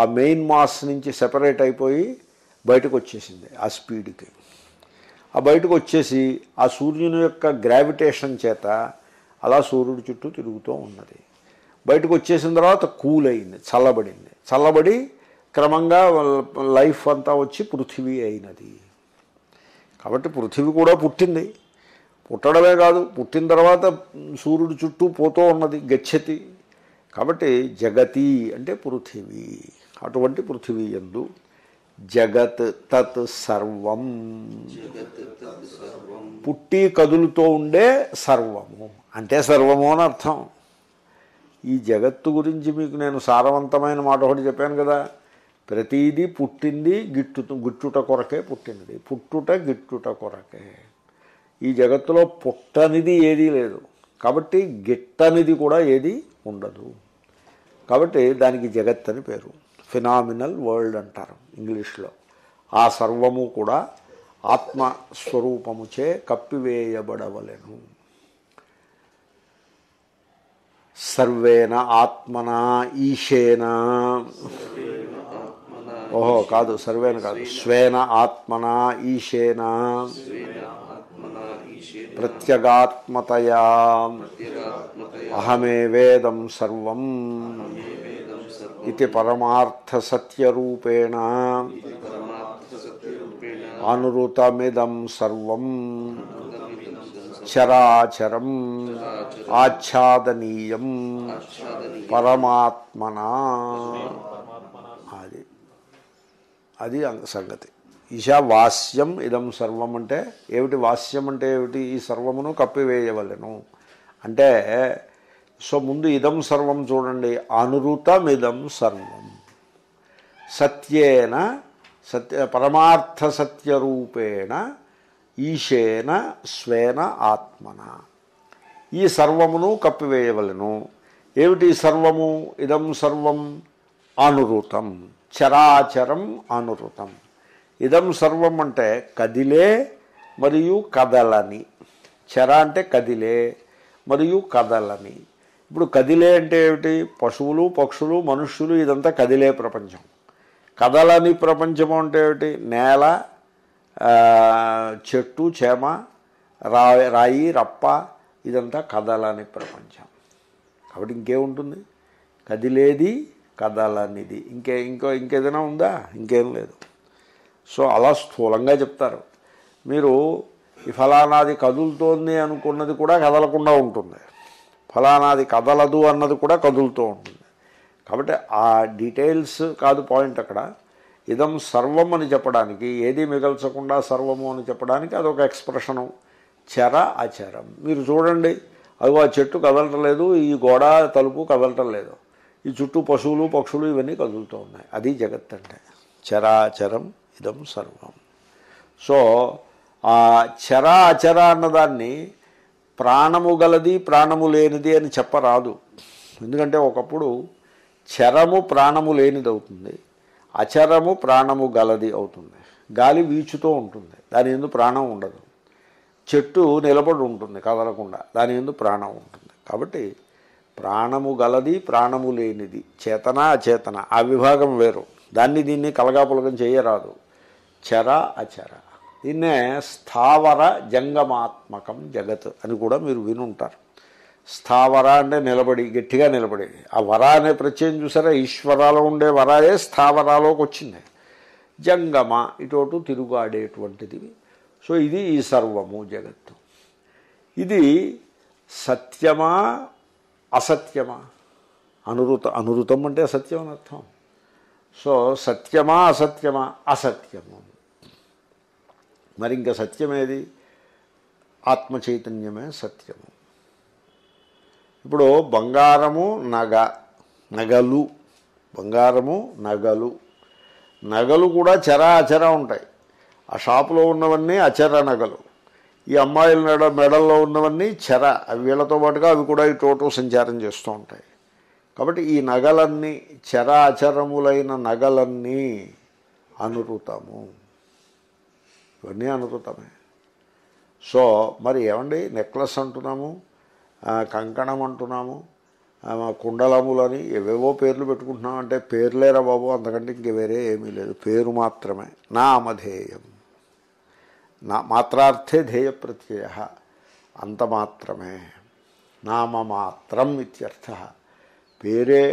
ఆ మెయిన్ మాస్ నుంచి సెపరేట్ అయిపోయి బయటకు వచ్చేసింది ఆ స్పీడ్కి ఆ బయటకు వచ్చేసి ఆ సూర్యుని యొక్క గ్రావిటేషన్ చేత అలా సూర్యుడి చుట్టూ తిరుగుతూ ఉన్నది బయటకు వచ్చేసిన తర్వాత కూల్ అయింది చల్లబడింది చల్లబడి క్రమంగా లైఫ్ అంతా వచ్చి పృథివీ అయినది కాబట్టి పృథివీ కూడా పుట్టింది పుట్టడమే కాదు పుట్టిన తర్వాత సూర్యుడు చుట్టూ పోతూ ఉన్నది గచ్చతి కాబట్టి జగతి అంటే పృథివీ అటువంటి పృథివీ ఎందు జగత్ తత్ సర్వం పుట్టి కదులుతో ఉండే సర్వము అంటే సర్వము అని అర్థం ఈ జగత్తు గురించి మీకు నేను సారవంతమైన మాట ఒకటి చెప్పాను కదా ప్రతీది పుట్టింది గిట్టు గుట్టుట కొరకే పుట్టింది పుట్టుట గిట్టుట కొరకే ఈ జగత్తులో పుట్టనిది ఏదీ లేదు కాబట్టి గిట్టనిది కూడా ఏది ఉండదు కాబట్టి దానికి జగత్ అని పేరు ఫినామినల్ వరల్డ్ అంటారు ఇంగ్లీష్లో ఆ సర్వము కూడా ఆత్మస్వరూపముచే కప్పివేయబడవలను సర్వేన ఆత్మన ఈశేన ఓహో కాదు సర్వేన కాదు స్వేన ఆత్మన ఈశేన అహమే వేదం సర్వం ఇది పరమార్థసత్యరూపేణ అనురుతమిదం సర్వం చరాచరం ఆచ్ఛాదనీయం పరమాత్మనా అది అది సంగతి వాస్యం ఇదం సర్వం అంటే ఏమిటి వాస్యం అంటే ఏమిటి ఈ సర్వమును కప్పివేయవలను అంటే సో ముందు ఇదం సర్వం చూడండి అనురుతమిదం సర్వం సత్యేన సత్య పరమార్థ సత్యరూపేణ ఈశేన స్వేన ఆత్మన ఈ సర్వమును కప్పివేయవలను ఏమిటి సర్వము ఇదం సర్వం అనురుతం చరాచరం అనురుతం ఇదం సర్వం అంటే కదిలే మరియు కదలని చెర అంటే కదిలే మరియు కదలని ఇప్పుడు కదిలే అంటే ఏమిటి పశువులు పక్షులు మనుష్యులు ఇదంతా కదిలే ప్రపంచం కదలని ప్రపంచం అంటే ఏమిటి నేల చెట్టు చేమ రాయి రాయి రప్ప ఇదంతా కదలని ప్రపంచం కాబట్టి ఇంకేముంటుంది కదిలేది కదలనిది ఇంకే ఇంకో ఇంకేదైనా ఉందా ఇంకేం లేదు సో అలా స్థూలంగా చెప్తారు మీరు ఈ ఫలానాది కదులుతోంది అనుకున్నది కూడా కదలకుండా ఉంటుంది ఫలానాది కదలదు అన్నది కూడా కదులుతూ ఉంటుంది కాబట్టి ఆ డీటెయిల్స్ కాదు పాయింట్ అక్కడ ఇదం సర్వం అని చెప్పడానికి ఏది మిగల్చకుండా సర్వము అని చెప్పడానికి అదొక ఎక్స్ప్రెషను చెర అచరం మీరు చూడండి అదిగో ఆ చెట్టు కదలటలేదు ఈ గోడ తలుపు కదలటలేదు ఈ చుట్టూ పశువులు పక్షులు ఇవన్నీ కదులుతూ ఉన్నాయి అది జగత్ అంటే చరాచరం ఇదం సర్వం సో ఆ చర అచర అన్నదాన్ని ప్రాణము గలది ప్రాణము లేనిది అని చెప్పరాదు ఎందుకంటే ఒకప్పుడు చరము ప్రాణము లేనిది అవుతుంది అచరము ప్రాణము గలది అవుతుంది గాలి వీచుతూ ఉంటుంది దాని ఎందు ప్రాణం ఉండదు చెట్టు నిలబడి ఉంటుంది కదలకుండా దాని ఎందు ప్రాణం ఉంటుంది కాబట్టి ప్రాణము గలది ప్రాణము లేనిది చేతన అచేతన ఆ విభాగం వేరు దాన్ని దీన్ని కలగాపులగం చేయరాదు చర అచర దీన్నే స్థావర జంగమాత్మకం జగత్ అని కూడా మీరు వినుంటారు స్థావర అంటే నిలబడి గట్టిగా నిలబడేది ఆ వర అనే ప్రత్యయం చూసారా ఈశ్వరాలో ఉండే వరాయే స్థావరాలోకి వచ్చింది జంగమ ఇటోటు తిరుగాడేటువంటిది సో ఇది ఈ సర్వము జగత్తు ఇది సత్యమా అసత్యమా అనురుత అనురుతం అంటే అసత్యం అని అర్థం సో సత్యమా అసత్యమా అసత్యము మరి ఇంకా సత్యమేది ఆత్మచైతన్యమే సత్యము ఇప్పుడు బంగారము నగ నగలు బంగారము నగలు నగలు కూడా చెరా అచరా ఉంటాయి ఆ షాపులో ఉన్నవన్నీ అచర నగలు ఈ అమ్మాయిల మెడ మెడల్లో ఉన్నవన్నీ చెర అవి వీళ్ళతో పాటుగా అవి కూడా ఈ టోటో సంచారం చేస్తూ ఉంటాయి కాబట్టి ఈ నగలన్నీ చరాచరములైన నగలన్నీ అనురుతాము ఇవన్నీ అనుకృతమే సో మరి ఏమండి నెక్లెస్ అంటున్నాము కంకణం అంటున్నాము కుండలములని ఎవేవో పేర్లు పెట్టుకుంటున్నాం అంటే పేర్లేరా బాబు అంతకంటే ఇంక వేరే ఏమీ లేదు పేరు మాత్రమే అమధేయం నా మాత్రార్థే ధ్యేయ ప్రత్యయ అంత మాత్రమే నామ మాత్రం ఇత్యర్థ పేరే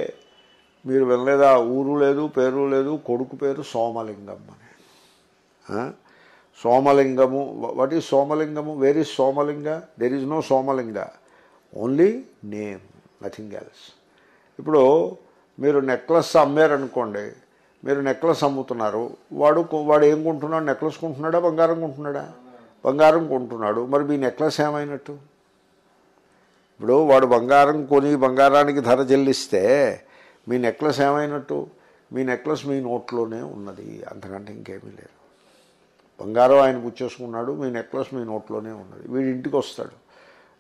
మీరు వినలేదా ఊరు లేదు పేరు లేదు కొడుకు పేరు సోమలింగం అని సోమలింగము వాట్ ఈజ్ సోమలింగము where is Somalinga there is no Somalinga only name nothing else ఇప్పుడు మీరు నెక్లెస్ అమ్మారనుకోండి మీరు నెక్లెస్ అమ్ముతున్నారు వాడు వాడు ఏం కొంటున్నాడు నెక్లెస్ కొంటున్నాడా బంగారం కొంటున్నాడా బంగారం కొంటున్నాడు మరి మీ నెక్లెస్ ఏమైనట్టు ఇప్పుడు వాడు బంగారం కొని బంగారానికి ధర చెల్లిస్తే మీ నెక్లెస్ ఏమైనట్టు మీ నెక్లెస్ మీ నోట్లోనే ఉన్నది అంతకంటే ఇంకేమీ లేదు బంగారం ఆయన గుచ్చేసుకున్నాడు మీ నెక్లెస్ మీ నోట్లోనే ఉన్నది వీడి ఇంటికి వస్తాడు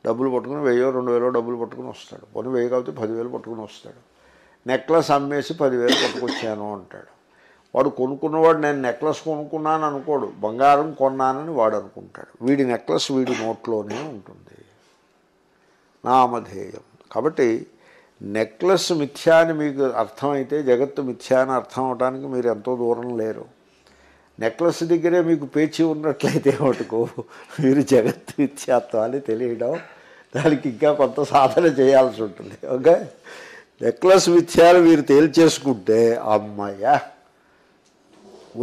డబ్బులు పట్టుకుని వెయ్యో రెండు వేలో డబ్బులు పట్టుకుని వస్తాడు పని వెయ్యి కాబట్టి పదివేలు పట్టుకుని వస్తాడు నెక్లెస్ అమ్మేసి పదివేలు పట్టుకొచ్చాను అంటాడు వాడు కొనుక్కున్నవాడు నేను నెక్లెస్ కొనుక్కున్నాను అనుకోడు బంగారం కొన్నానని వాడు అనుకుంటాడు వీడి నెక్లెస్ వీడి నోట్లోనే ఉంటుంది నామధేయం కాబట్టి నెక్లెస్ మిథ్యా అని మీకు అర్థమైతే జగత్తు మిథ్యా అని అర్థం అవడానికి మీరు ఎంతో దూరం లేరు నెక్లెస్ దగ్గరే మీకు పేచి ఉన్నట్లయితే మటుకు మీరు జగత్ విత్యాత్వాన్ని తెలియడం దానికి ఇంకా కొంత సాధన చేయాల్సి ఉంటుంది ఓకే నెక్లెస్ విత్యాలు మీరు తేల్చేసుకుంటే అమ్మాయ్యా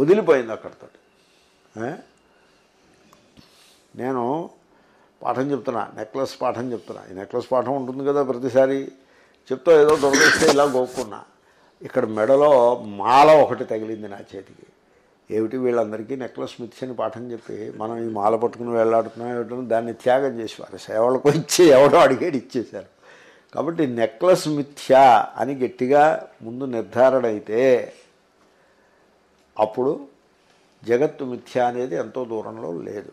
వదిలిపోయింది అక్కడితో నేను పాఠం చెప్తున్నా నెక్లెస్ పాఠం చెప్తున్నా ఈ నెక్లెస్ పాఠం ఉంటుంది కదా ప్రతిసారి చెప్తా ఏదో దొరకస్తే ఇలా గోక్కున్నా ఇక్కడ మెడలో మాల ఒకటి తగిలింది నా చేతికి ఏమిటి వీళ్ళందరికీ నెక్లెస్ స్మిత్స్ అని పాఠం చెప్పి మనం ఈ మాల పట్టుకుని వెళ్ళాడుతున్నాం ఏమిటో దాన్ని త్యాగం చేసేవారు సేవలకు ఇచ్చి ఎవడో అడిగాడు ఇచ్చేశారు కాబట్టి నెక్లెస్ మిథ్య అని గట్టిగా ముందు నిర్ధారణ అయితే అప్పుడు జగత్తు మిథ్య అనేది ఎంతో దూరంలో లేదు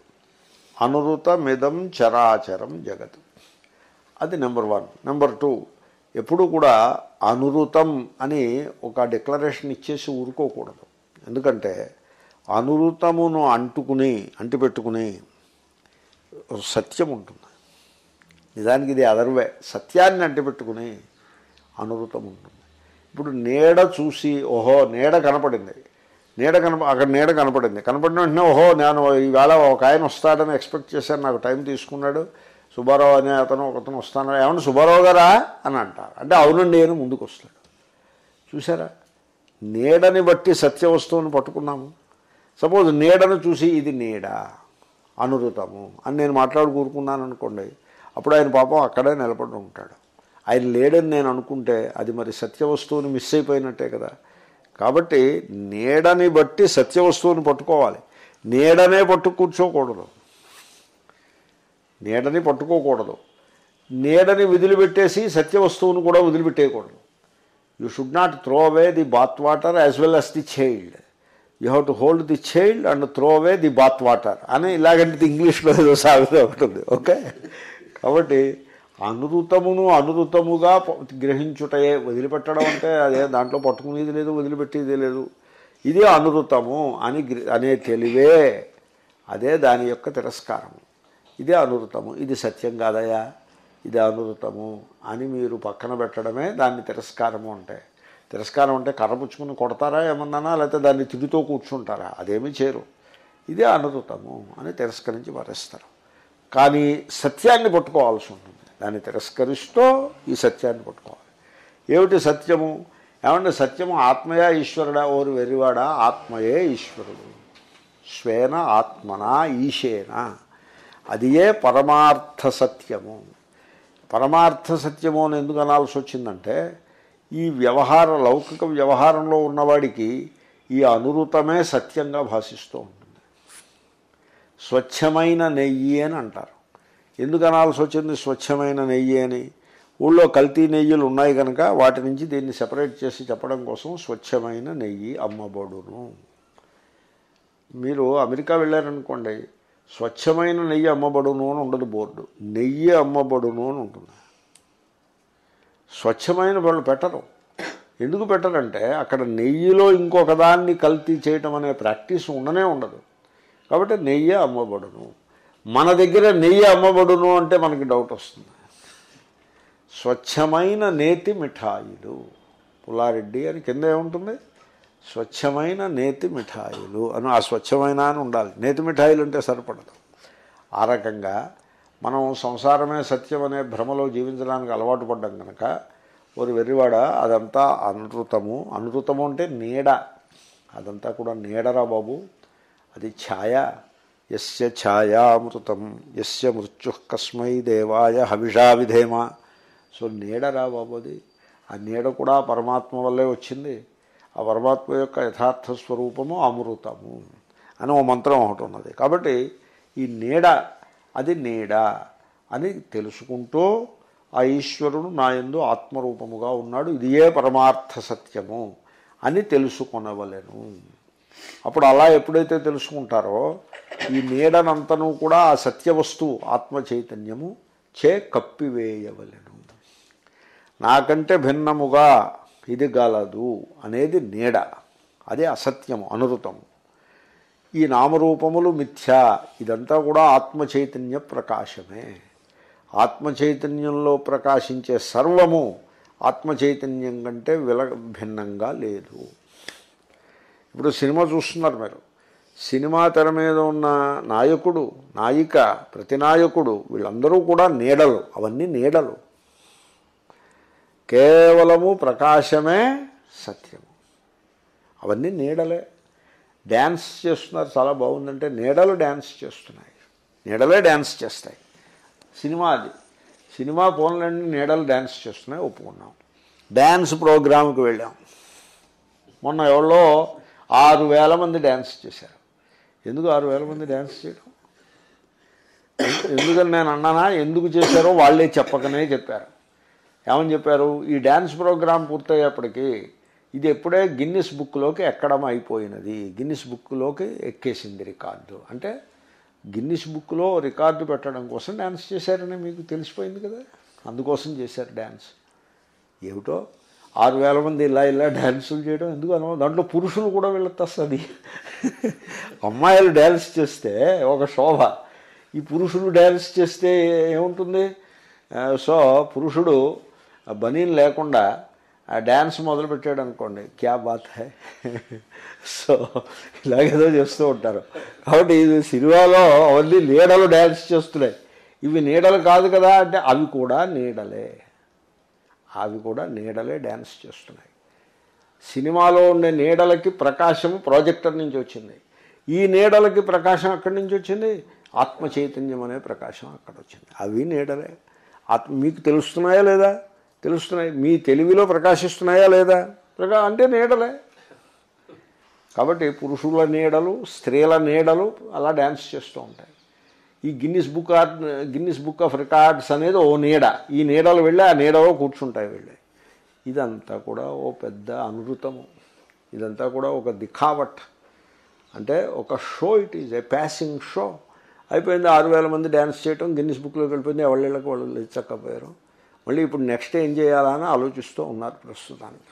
అనురుతమిదం చరాచరం జగత్ అది నెంబర్ వన్ నెంబర్ టూ ఎప్పుడు కూడా అనురుతం అని ఒక డిక్లరేషన్ ఇచ్చేసి ఊరుకోకూడదు ఎందుకంటే అనురుతమును అంటుకుని అంటిపెట్టుకుని సత్యం ఉంటుంది నిజానికి ఇది అదర్వే సత్యాన్ని అంటిపెట్టుకుని అనురుతం ఉంటుంది ఇప్పుడు నీడ చూసి ఓహో నీడ కనపడింది నీడ కనప అక్కడ నీడ కనపడింది కనపడిన వెంటనే ఓహో నేను ఈవేళ ఒక ఆయన వస్తాడని ఎక్స్పెక్ట్ చేశాను నాకు టైం తీసుకున్నాడు సుబ్బారావు అనే అతను ఒకతను వస్తాను ఏమన్నా సుబ్బారావు గారా అని అంటారు అంటే అవునండి అని ముందుకు వస్తాడు చూసారా నీడని బట్టి సత్య వస్తువుని పట్టుకున్నాము సపోజ్ నీడను చూసి ఇది నీడ అనురుతము అని నేను మాట్లాడు కూరుకున్నాను అనుకోండి అప్పుడు ఆయన పాపం అక్కడే నిలబడి ఉంటాడు ఆయన లేడని నేను అనుకుంటే అది మరి సత్యవస్తువుని మిస్ అయిపోయినట్టే కదా కాబట్టి నీడని బట్టి సత్యవస్తువుని పట్టుకోవాలి నీడనే పట్టు కూర్చోకూడదు నీడని పట్టుకోకూడదు నీడని వదిలిపెట్టేసి వస్తువును కూడా వదిలిపెట్టేయకూడదు you should not throw away the bath water as well as the child you have to hold the child and throw away the bath water అని ఇలాగంటే ఇంగ్లీష్లో ఏదో సాగుతూ ఉంటుంది ఓకే కాబట్టి అనురుతమును అనురుతముగా గ్రహించుటయే వదిలిపెట్టడం అంటే అదే దాంట్లో పట్టుకునేది లేదు వదిలిపెట్టేది లేదు ఇదే అనురుతము అని అనే తెలివే అదే దాని యొక్క తిరస్కారము ఇదే అనురుతము ఇది సత్యం కాదయా ఇది అనురుతము అని మీరు పక్కన పెట్టడమే దాన్ని తిరస్కారము అంటే తిరస్కారం అంటే కర్ర పుచ్చుకుని కొడతారా ఏమన్నానా లేకపోతే దాన్ని తిడుతూ కూర్చుంటారా అదేమీ చేయరు ఇదే అనురుతము అని తిరస్కరించి వరిస్తారు కానీ సత్యాన్ని పట్టుకోవాల్సి ఉంటుంది దాన్ని తిరస్కరిస్తూ ఈ సత్యాన్ని పట్టుకోవాలి ఏమిటి సత్యము ఏమంటే సత్యము ఆత్మయా ఈశ్వరుడా ఓరు వెరివాడా ఆత్మయే ఈశ్వరుడు స్వేన ఆత్మనా ఈశేన అది ఏ పరమార్థ సత్యము పరమార్థ సత్యము అని ఎందుకు అనాల్సి వచ్చిందంటే ఈ వ్యవహార లౌకిక వ్యవహారంలో ఉన్నవాడికి ఈ అనురూతమే సత్యంగా భాషిస్తూ ఉంటుంది స్వచ్ఛమైన నెయ్యి అని అంటారు ఎందుకు అనాల్సి వచ్చింది స్వచ్ఛమైన నెయ్యి అని ఊళ్ళో కల్తీ నెయ్యిలు ఉన్నాయి కనుక వాటి నుంచి దీన్ని సెపరేట్ చేసి చెప్పడం కోసం స్వచ్ఛమైన నెయ్యి అమ్మబడును మీరు అమెరికా వెళ్ళారనుకోండి స్వచ్ఛమైన నెయ్యి అమ్మబడును అని ఉండదు బోర్డు నెయ్యి అమ్మబడును అని ఉంటుంది స్వచ్ఛమైన వాళ్ళు పెట్టరు ఎందుకు పెట్టరంటే అక్కడ నెయ్యిలో ఇంకొక దాన్ని కల్తీ చేయటం అనే ప్రాక్టీస్ ఉండనే ఉండదు కాబట్టి నెయ్యి అమ్మబడును మన దగ్గర నెయ్యి అమ్మబడును అంటే మనకి డౌట్ వస్తుంది స్వచ్ఛమైన నేతి మిఠాయిలు పుల్లారెడ్డి అని కింద ఏముంటుంది స్వచ్ఛమైన నేతి మిఠాయిలు అని ఆ స్వచ్ఛమైన అని ఉండాలి నేతి మిఠాయిలు అంటే సరిపడదు ఆ రకంగా మనం సంసారమే సత్యం అనే భ్రమలో జీవించడానికి అలవాటు పడ్డాం కనుక ఒక వెర్రివాడ అదంతా అనృతము అనృతము అంటే నీడ అదంతా కూడా నీడరా బాబు అది ఛాయ ఎస్య ఛాయామృతం ఎస్య మృత్యు కస్మై దేవాయ హవిషా విధేమ సో నీడరా బాబు అది ఆ నీడ కూడా పరమాత్మ వల్లే వచ్చింది ఆ పరమాత్మ యొక్క యథార్థ స్వరూపము అమృతము అని ఓ మంత్రం ఒకటి ఉన్నది కాబట్టి ఈ నీడ అది నీడ అని తెలుసుకుంటూ ఆ ఈశ్వరుడు నాయందు ఆత్మరూపముగా ఉన్నాడు ఇది ఏ పరమార్థ సత్యము అని తెలుసుకొనవలను అప్పుడు అలా ఎప్పుడైతే తెలుసుకుంటారో ఈ నీడనంతను కూడా ఆ సత్యవస్తువు ఆత్మ చైతన్యము చే కప్పివేయవలను నాకంటే భిన్నముగా ఇది గలదు అనేది నీడ అదే అసత్యము అనురుతము ఈ నామరూపములు మిథ్యా ఇదంతా కూడా ఆత్మచైతన్య ప్రకాశమే ఆత్మచైతన్యంలో ప్రకాశించే సర్వము ఆత్మచైతన్యం కంటే విల భిన్నంగా లేదు ఇప్పుడు సినిమా చూస్తున్నారు మీరు సినిమా తెర మీద ఉన్న నాయకుడు నాయిక ప్రతి నాయకుడు వీళ్ళందరూ కూడా నీడలు అవన్నీ నీడలు కేవలము ప్రకాశమే సత్యము అవన్నీ నీడలే డ్యాన్స్ చేస్తున్నారు చాలా బాగుందంటే నీడలు డ్యాన్స్ చేస్తున్నాయి నీడలే డ్యాన్స్ చేస్తాయి సినిమా అది సినిమా ఫోన్లన్నీ నీడలు డ్యాన్స్ చేస్తున్నాయి ఒప్పుకున్నాం డ్యాన్స్ ప్రోగ్రాంకి వెళ్ళాం మొన్న ఎవరో ఆరు వేల మంది డ్యాన్స్ చేశారు ఎందుకు ఆరు వేల మంది డ్యాన్స్ చేయడం ఎందుకని నేను అన్నానా ఎందుకు చేశారో వాళ్ళే చెప్పకనే చెప్పారు ఏమని చెప్పారు ఈ డ్యాన్స్ ప్రోగ్రాం పూర్తయ్యేపటికి ఇది ఎప్పుడే గిన్నిస్ బుక్లోకి ఎక్కడం అయిపోయినది గిన్నిస్ బుక్లోకి ఎక్కేసింది రికార్డు అంటే గిన్నిస్ బుక్లో రికార్డు పెట్టడం కోసం డ్యాన్స్ చేశారని మీకు తెలిసిపోయింది కదా అందుకోసం చేశారు డ్యాన్స్ ఏమిటో ఆరు వేల మంది ఇలా ఇలా డ్యాన్సులు చేయడం ఎందుకు అనో దాంట్లో పురుషులు కూడా వెళ్ళొస్తుంది అది అమ్మాయిలు డ్యాన్స్ చేస్తే ఒక శోభ ఈ పురుషులు డ్యాన్స్ చేస్తే ఏముంటుంది సో పురుషుడు బనీన్ లేకుండా ఆ డ్యాన్స్ మొదలుపెట్టాడు అనుకోండి క్యా బాత్ హై సో ఇలాగేదో చేస్తూ ఉంటారు కాబట్టి ఇది సినిమాలో ఓన్లీ నీడలు డ్యాన్స్ చేస్తున్నాయి ఇవి నీడలు కాదు కదా అంటే అవి కూడా నీడలే అవి కూడా నీడలే డ్యాన్స్ చేస్తున్నాయి సినిమాలో ఉండే నీడలకి ప్రకాశం ప్రాజెక్టర్ నుంచి వచ్చింది ఈ నీడలకి ప్రకాశం అక్కడి నుంచి వచ్చింది ఆత్మ చైతన్యం అనే ప్రకాశం అక్కడ వచ్చింది అవి నీడలే ఆత్మ మీకు తెలుస్తున్నాయా లేదా తెలుస్తున్నాయి మీ తెలివిలో ప్రకాశిస్తున్నాయా లేదా ప్రకా అంటే నీడలే కాబట్టి పురుషుల నీడలు స్త్రీల నీడలు అలా డ్యాన్స్ చేస్తూ ఉంటాయి ఈ Guinness book or Guinness book of records అనేది ఓ నీడ ఈ నీడలు వెళ్ళి ఆ నీడలో కూర్చుంటాయి వెళ్ళి ఇదంతా కూడా ఓ పెద్ద అనురుతము ఇదంతా కూడా ఒక దిఖావట్ అంటే ఒక show it is a passing show అయిపోయింది ఆరు వేల మంది డ్యాన్స్ చేయటం గిన్నిస్ బుక్లోకి వెళ్ళిపోయింది ఎవళ్ళకి వాళ్ళు చక్కపోయారు మళ్ళీ ఇప్పుడు నెక్స్ట్ ఏం చేయాలా అని ఆలోచిస్తూ ఉన్నారు ప్రస్తుతానికి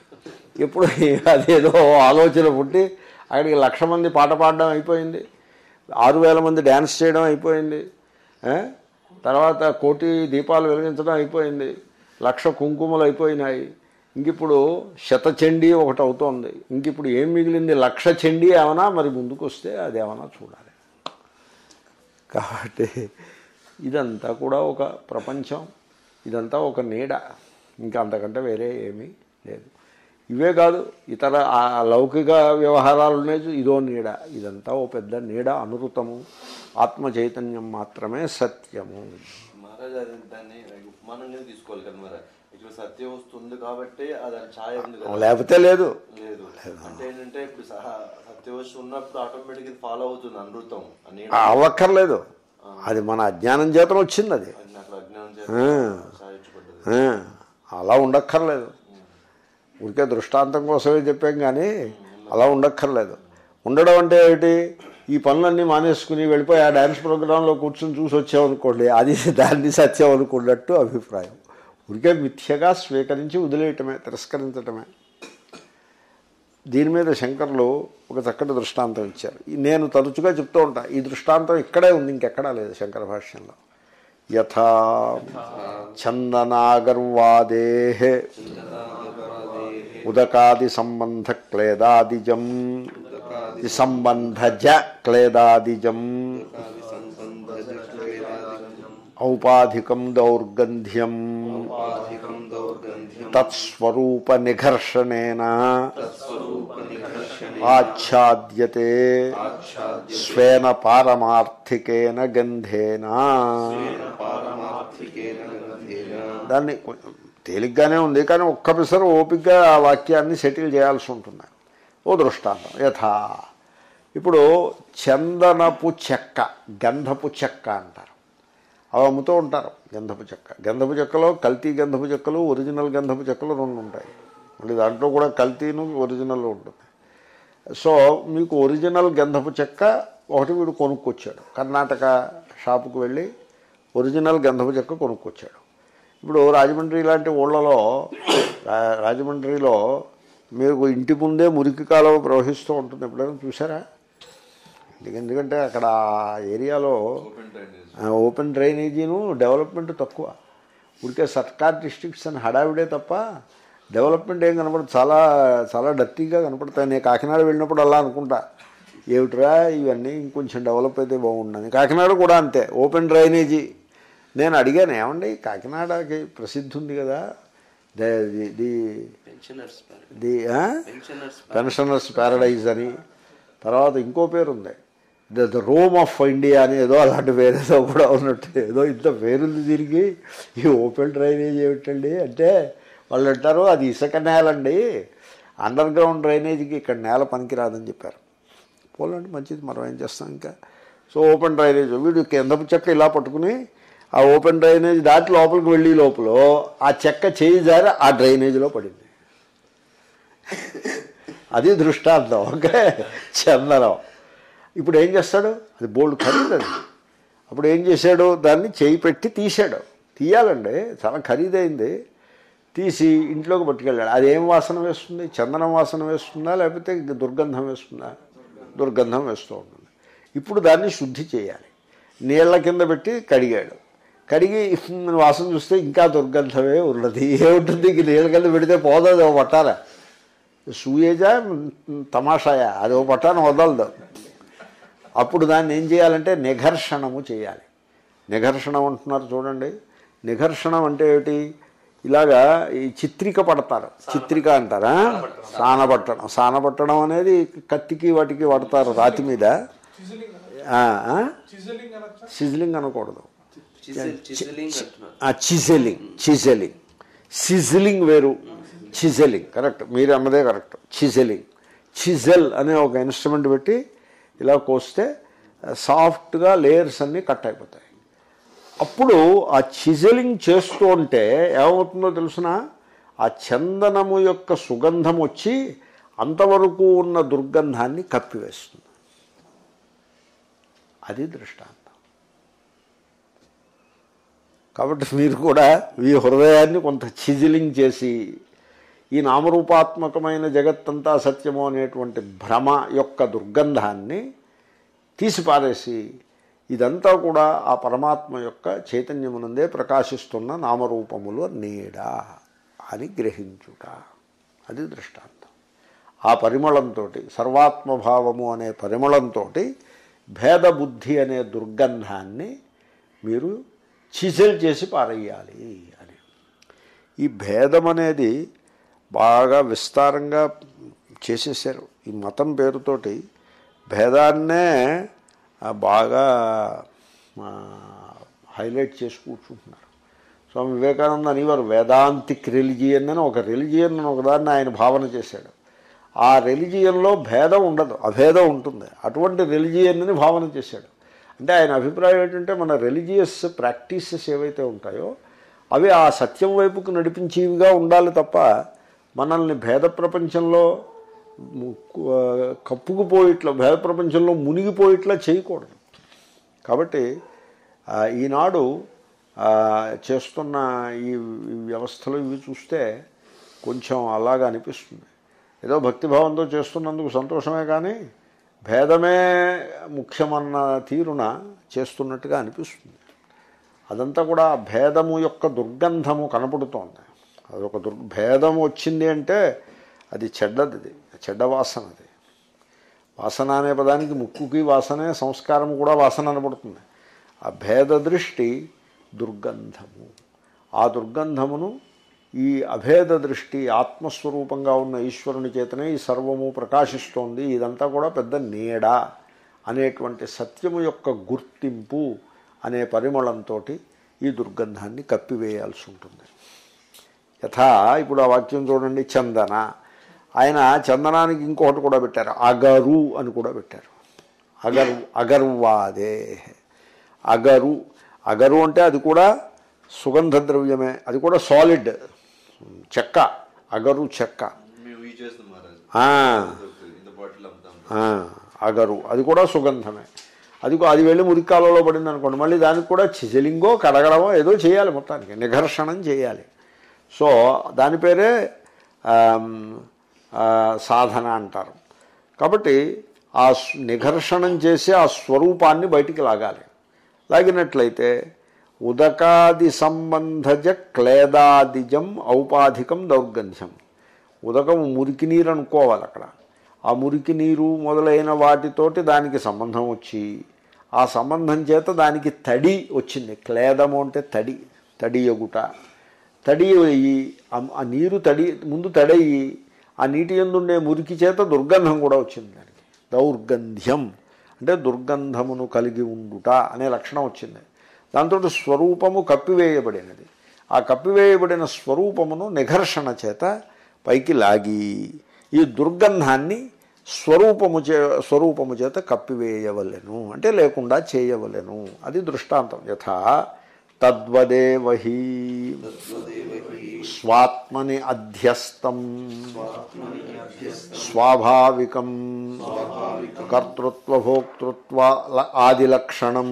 ఇప్పుడు అదేదో ఆలోచన పుట్టి అక్కడికి లక్ష మంది పాట పాడడం అయిపోయింది ఆరు వేల మంది డ్యాన్స్ చేయడం అయిపోయింది తర్వాత కోటి దీపాలు వెలిగించడం అయిపోయింది లక్ష కుంకుమలు అయిపోయినాయి ఇంకిప్పుడు శతచండీ ఒకటి అవుతోంది ఇంకిప్పుడు ఏం మిగిలింది లక్ష చండీ ఏమైనా మరి ముందుకు వస్తే ఏమైనా చూడాలి కాబట్టి ఇదంతా కూడా ఒక ప్రపంచం ఇదంతా ఒక నీడ ఇంకా అంతకంటే వేరే ఏమీ లేదు ఇవే కాదు ఇతర ఆ లౌకిక వ్యవహారాలు ఉన్నాయి ఇదో నీడ ఇదంతా ఓ పెద్ద నీడ అనురుతము ఆత్మ చైతన్యం మాత్రమే సత్యము సత్యం వస్తుంది కాబట్టి ఛాయ ఉంది లేకపోతే లేదు లేదు అంటే ఏంటంటే ఇప్పుడు సత్యవస్తు ఉన్నప్పుడు ఆటోమేటిక్ ఫాలో అవుతుంది అనృతం అవక్కర్లేదు అది మన అజ్ఞానం చేతను వచ్చింది అది అలా ఉండక్కర్లేదు ఊరికే దృష్టాంతం కోసమే చెప్పాం కానీ అలా ఉండక్కర్లేదు ఉండడం అంటే ఏమిటి ఈ పనులన్నీ మానేసుకుని వెళ్ళిపోయి ఆ డ్యాన్స్ ప్రోగ్రాంలో కూర్చొని చూసి వచ్చామనుకోండి అది దాన్ని సత్యం అనుకున్నట్టు అభిప్రాయం ఊరికే మిథ్యగా స్వీకరించి వదిలేయటమే తిరస్కరించటమే దీని మీద శంకర్లు ఒక చక్కటి దృష్టాంతం ఇచ్చారు నేను తరచుగా చెప్తూ ఉంటా ఈ దృష్టాంతం ఇక్కడే ఉంది ఇంకెక్కడా లేదు శంకర భాష్యంలో యథా చందనాగర్వాదే ఉదకాది సంబంధ క్లేదాదిజం సంబంధజ క్లేదాదిజం ఔపాధికం దౌర్గంధ్యం తత్స్వరూప నిఘర్షణేన ఆచ్ఛాద్యతే స్వేన పారమార్థికేన గంధేన దాన్ని తేలిగ్గానే ఉంది కానీ ఒక్క పిసరు ఓపికగా ఆ వాక్యాన్ని సెటిల్ చేయాల్సి ఉంటుంది ఓ దృష్టాంతం యథా ఇప్పుడు చందనపు చెక్క గంధపు చెక్క అంటారు అవి అమ్ముతూ ఉంటారు గంధపు చెక్క గంధపు చెక్కలో కల్తీ గంధపు చెక్కలు ఒరిజినల్ గంధపు చెక్కలు రెండు ఉంటాయి మళ్ళీ దాంట్లో కూడా కల్తీను ఒరిజినల్ ఉంటుంది సో మీకు ఒరిజినల్ గంధపు చెక్క ఒకటి వీడు కొనుక్కొచ్చాడు కర్ణాటక షాపుకు వెళ్ళి ఒరిజినల్ గంధపు చెక్క కొనుక్కొచ్చాడు ఇప్పుడు రాజమండ్రి ఇలాంటి ఊళ్ళలో రాజమండ్రిలో మీరు ఇంటి ముందే మురికి కాలువ ప్రవహిస్తూ ఉంటుంది ఎప్పుడైనా చూసారా ఎందుకంటే అక్కడ ఏరియాలో ఓపెన్ డ్రైనేజీను డెవలప్మెంట్ తక్కువ ఉడికే సర్కార్ డిస్ట్రిక్ట్స్ అని హడావిడే తప్ప డెవలప్మెంట్ ఏం కనపడదు చాలా చాలా డర్తీగా కనపడతాయి నేను కాకినాడ వెళ్ళినప్పుడు అలా అనుకుంటా ఏమిట్రా ఇవన్నీ ఇంకొంచెం డెవలప్ అయితే బాగుండని కాకినాడ కూడా అంతే ఓపెన్ డ్రైనేజీ నేను అడిగాను ఏమండి కాకినాడకి ప్రసిద్ధి ఉంది కదా ది పెన్షనర్స్ ప్యారడైజ్ అని తర్వాత ఇంకో పేరు ఉంది ద రోమ్ ఆఫ్ ఇండియా అని ఏదో అలాంటి వేరేదో కూడా ఉన్నట్టు ఏదో ఇంత పేరుంది తిరిగి ఈ ఓపెన్ డ్రైనేజ్ ఏమిటండి అంటే వాళ్ళు అంటారు అది ఇసుక అండి అండర్ గ్రౌండ్ డ్రైనేజీకి ఇక్కడ నేల పనికిరాదని చెప్పారు పోలండి మంచిది మనం ఏం చేస్తాం ఇంకా సో ఓపెన్ డ్రైనేజ్ వీడు కిందపు చెక్క ఇలా పట్టుకుని ఆ ఓపెన్ డ్రైనేజ్ దాటి లోపలికి వెళ్ళి లోపల ఆ చెక్క చేయి దారి ఆ డ్రైనేజ్లో పడింది అది దృష్టాంతం ఓకే చందనం ఇప్పుడు ఏం చేస్తాడు అది బోల్డ్ ఖరీదది అప్పుడు ఏం చేశాడు దాన్ని చేయి పెట్టి తీసాడు తీయాలండి చాలా ఖరీదైంది తీసి ఇంట్లోకి పట్టుకెళ్ళాడు ఏం వాసన వేస్తుంది చందనం వాసన వేస్తుందా లేకపోతే దుర్గంధం వేస్తుందా దుర్గంధం వేస్తూ ఉంటుంది ఇప్పుడు దాన్ని శుద్ధి చేయాలి నీళ్ల కింద పెట్టి కడిగాడు కడిగి వాసన చూస్తే ఇంకా దుర్గంధమే ఉన్నది ఏముంటుంది ఇంక నీళ్ళ కింద పెడితే పోదది ఓ పట్టారా సూయేజా తమాషాయా అది ఓ పట్టాన వదలదు అప్పుడు దాన్ని ఏం చేయాలంటే నిఘర్షణము చేయాలి నిఘర్షణం అంటున్నారు చూడండి నిఘర్షణం అంటే ఏమిటి ఇలాగా ఈ చిత్రిక పడతారు చిత్రిక అంటారా సానబట్టడం సానబట్టడం అనేది కత్తికి వాటికి పడతారు రాతి మీద సిజిలింగ్ అనకూడదు చిజలింగ్ చిజలింగ్ సిజిలింగ్ వేరు చిజలింగ్ కరెక్ట్ మీరు అన్నదే కరెక్ట్ చిజలింగ్ చిజల్ అనే ఒక ఇన్స్ట్రుమెంట్ పెట్టి ఇలా కోస్తే సాఫ్ట్గా లేయర్స్ అన్నీ కట్ అయిపోతాయి అప్పుడు ఆ చిజలింగ్ చేస్తూ ఉంటే ఏమవుతుందో తెలుసిన ఆ చందనము యొక్క సుగంధం వచ్చి అంతవరకు ఉన్న దుర్గంధాన్ని కప్పివేస్తుంది అది దృష్టాంతం కాబట్టి మీరు కూడా మీ హృదయాన్ని కొంత చిజిలింగ్ చేసి ఈ నామరూపాత్మకమైన జగత్తంతా సత్యము అనేటువంటి భ్రమ యొక్క దుర్గంధాన్ని తీసిపారేసి ఇదంతా కూడా ఆ పరమాత్మ యొక్క చైతన్యమునందే ప్రకాశిస్తున్న నామరూపములో నీడా అని గ్రహించుట అది దృష్టాంతం ఆ పరిమళంతో సర్వాత్మభావము అనే పరిమళంతో భేదబుద్ధి అనే దుర్గంధాన్ని మీరు చిసెల్ చేసి పారేయాలి అని ఈ భేదం అనేది బాగా విస్తారంగా చేసేసారు ఈ మతం పేరుతోటి భేదాన్నే బాగా హైలైట్ చేసి కూర్చుంటున్నారు స్వామి వివేకానంద అనేవారు వేదాంతిక్ రిలిజియన్ అని ఒక రిలిజియన్ అని ఒకదాన్ని ఆయన భావన చేశాడు ఆ రిలిజియన్లో భేదం ఉండదు అభేదం ఉంటుంది అటువంటి రిలిజియన్ అని భావన చేశాడు అంటే ఆయన అభిప్రాయం ఏంటంటే మన రిలిజియస్ ప్రాక్టీసెస్ ఏవైతే ఉంటాయో అవి ఆ సత్యం వైపుకు నడిపించేవిగా ఉండాలి తప్ప మనల్ని భేద ప్రపంచంలో కప్పుకుపోయిట్లా భేద ప్రపంచంలో మునిగిపోయిట్లా చేయకూడదు కాబట్టి ఈనాడు చేస్తున్న ఈ వ్యవస్థలు ఇవి చూస్తే కొంచెం అలాగా అనిపిస్తుంది ఏదో భక్తిభావంతో చేస్తున్నందుకు సంతోషమే కానీ భేదమే ముఖ్యమన్న తీరున చేస్తున్నట్టుగా అనిపిస్తుంది అదంతా కూడా భేదము యొక్క దుర్గంధము కనపడుతోంది అదొక దుర్భేదం వచ్చింది అంటే అది చెడ్డది అది చెడ్డ వాసన అది వాసన అనే పదానికి ముక్కుకి వాసనే సంస్కారం కూడా వాసన అనబడుతుంది ఆ భేద దృష్టి దుర్గంధము ఆ దుర్గంధమును ఈ అభేద దృష్టి ఆత్మస్వరూపంగా ఉన్న ఈశ్వరుని చేతనే ఈ సర్వము ప్రకాశిస్తోంది ఇదంతా కూడా పెద్ద నీడ అనేటువంటి సత్యము యొక్క గుర్తింపు అనే పరిమళంతో ఈ దుర్గంధాన్ని కప్పివేయాల్సి ఉంటుంది యథా ఇప్పుడు ఆ వాక్యం చూడండి చందన ఆయన చందనానికి ఇంకొకటి కూడా పెట్టారు అగరు అని కూడా పెట్టారు అగరు అగర్వాదే అగరు అగరు అంటే అది కూడా సుగంధ ద్రవ్యమే అది కూడా సాలిడ్ చెక్క అగరు చెక్క అగరు అది కూడా సుగంధమే అది అది వెళ్ళి మురికాలలో పడింది అనుకోండి మళ్ళీ దానికి కూడా చిజలింగో కడగడమో ఏదో చేయాలి మొత్తానికి నిఘర్షణం చేయాలి సో దాని పేరే సాధన అంటారు కాబట్టి ఆ నిఘర్షణం చేసి ఆ స్వరూపాన్ని బయటికి లాగాలి లాగినట్లయితే ఉదకాది సంబంధజ క్లేదాదిజం ఔపాధికం దౌర్గంధ్యం ఉదకం మురికి నీరు అనుకోవాలి అక్కడ ఆ మురికి నీరు మొదలైన వాటితోటి దానికి సంబంధం వచ్చి ఆ సంబంధం చేత దానికి తడి వచ్చింది క్లేదము అంటే తడి తడి ఎగుట తడి అయ్యి ఆ నీరు తడి ముందు తడయ్యి ఆ నీటి ఎందుండే మురికి చేత దుర్గంధం కూడా వచ్చింది దానికి దౌర్గంధ్యం అంటే దుర్గంధమును కలిగి ఉండుట అనే లక్షణం వచ్చింది దాంతో స్వరూపము కప్పివేయబడినది ఆ కప్పివేయబడిన స్వరూపమును నిఘర్షణ చేత పైకి లాగి ఈ దుర్గంధాన్ని స్వరూపము చే స్వరూపము చేత కప్పివేయవలెను అంటే లేకుండా చేయవలెను అది దృష్టాంతం యథా తద్వదేవ హి స్వాత్మని అధ్యస్తం స్వాభావికం కర్తృత్వభోక్తృత్వ ఆదిలక్షణం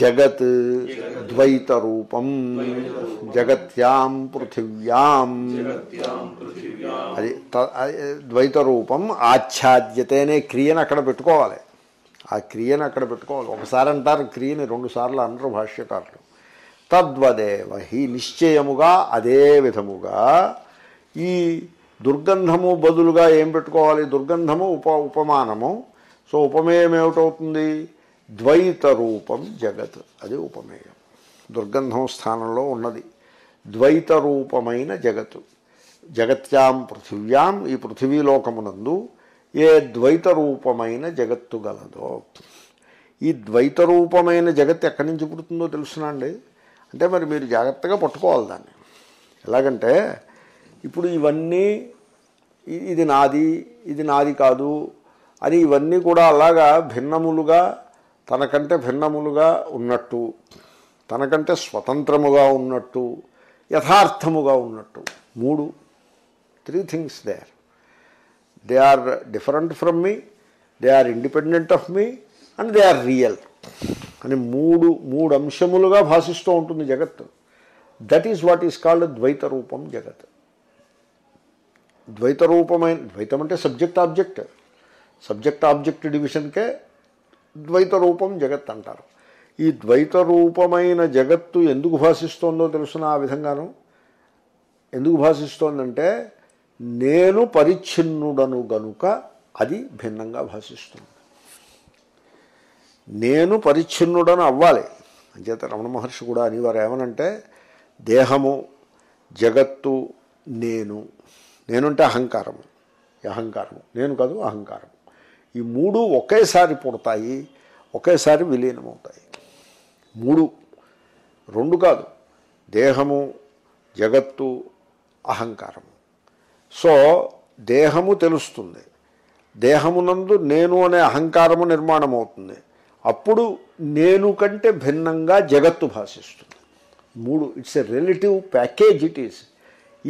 జగత్ ద్వైతరూపం జగత్యాం పృథివ్యాం అది ద్వైతరూపం ఆచ్ఛాద్యతేనే క్రియను అక్కడ పెట్టుకోవాలి ఆ క్రియను అక్కడ పెట్టుకోవాలి ఒకసారి అంటారు క్రియని రెండుసార్లు అనరు భాష్యకారులు తద్వదేవ హి నిశ్చయముగా అదే విధముగా ఈ దుర్గంధము బదులుగా ఏం పెట్టుకోవాలి దుర్గంధము ఉప ఉపమానము సో ఉపమేయం ఏమిటవుతుంది ద్వైత రూపం జగత్ అది ఉపమేయం దుర్గంధం స్థానంలో ఉన్నది ద్వైత రూపమైన జగత్ జగత్యాం పృథివ్యాం ఈ పృథివీలోకమునందు ఏ ద్వైత రూపమైన జగత్తు గలదో ఈ ద్వైత రూపమైన జగత్ ఎక్కడి నుంచి పుడుతుందో తెలుసునండి అంటే మరి మీరు జాగ్రత్తగా పట్టుకోవాలి దాన్ని ఎలాగంటే ఇప్పుడు ఇవన్నీ ఇది నాది ఇది నాది కాదు అని ఇవన్నీ కూడా అలాగా భిన్నములుగా తనకంటే భిన్నములుగా ఉన్నట్టు తనకంటే స్వతంత్రముగా ఉన్నట్టు యథార్థముగా ఉన్నట్టు మూడు three things there they are different from me they are independent of me and they are real అని మూడు మూడు అంశములుగా భాషిస్తూ ఉంటుంది జగత్ that is what is called ద్వైత రూపం జగత్ ద్వైత రూపమైన ద్వైతం అంటే సబ్జెక్ట్ ఆబ్జెక్ట్ సబ్జెక్ట్ ఆబ్జెక్ట్ డివిజన్కే ద్వైత రూపం జగత్ అంటారు ఈ ద్వైత రూపమైన జగత్తు ఎందుకు భాషిస్తోందో తెలుసిన ఆ విధంగాను ఎందుకు భాషిస్తోందంటే నేను పరిచ్ఛిన్నుడను గనుక అది భిన్నంగా భాషిస్తుంది నేను పరిచ్ఛిన్నుడను అవ్వాలి అంచేత రమణ మహర్షి కూడా అనేవారు ఏమనంటే దేహము జగత్తు నేను నేనుంటే అహంకారము అహంకారము నేను కాదు అహంకారము ఈ మూడు ఒకేసారి పుడతాయి ఒకేసారి విలీనమవుతాయి మూడు రెండు కాదు దేహము జగత్తు అహంకారము సో దేహము తెలుస్తుంది దేహమునందు నేను అనే అహంకారము నిర్మాణం అవుతుంది అప్పుడు నేను కంటే భిన్నంగా జగత్తు భాషిస్తుంది మూడు it's a relative package it is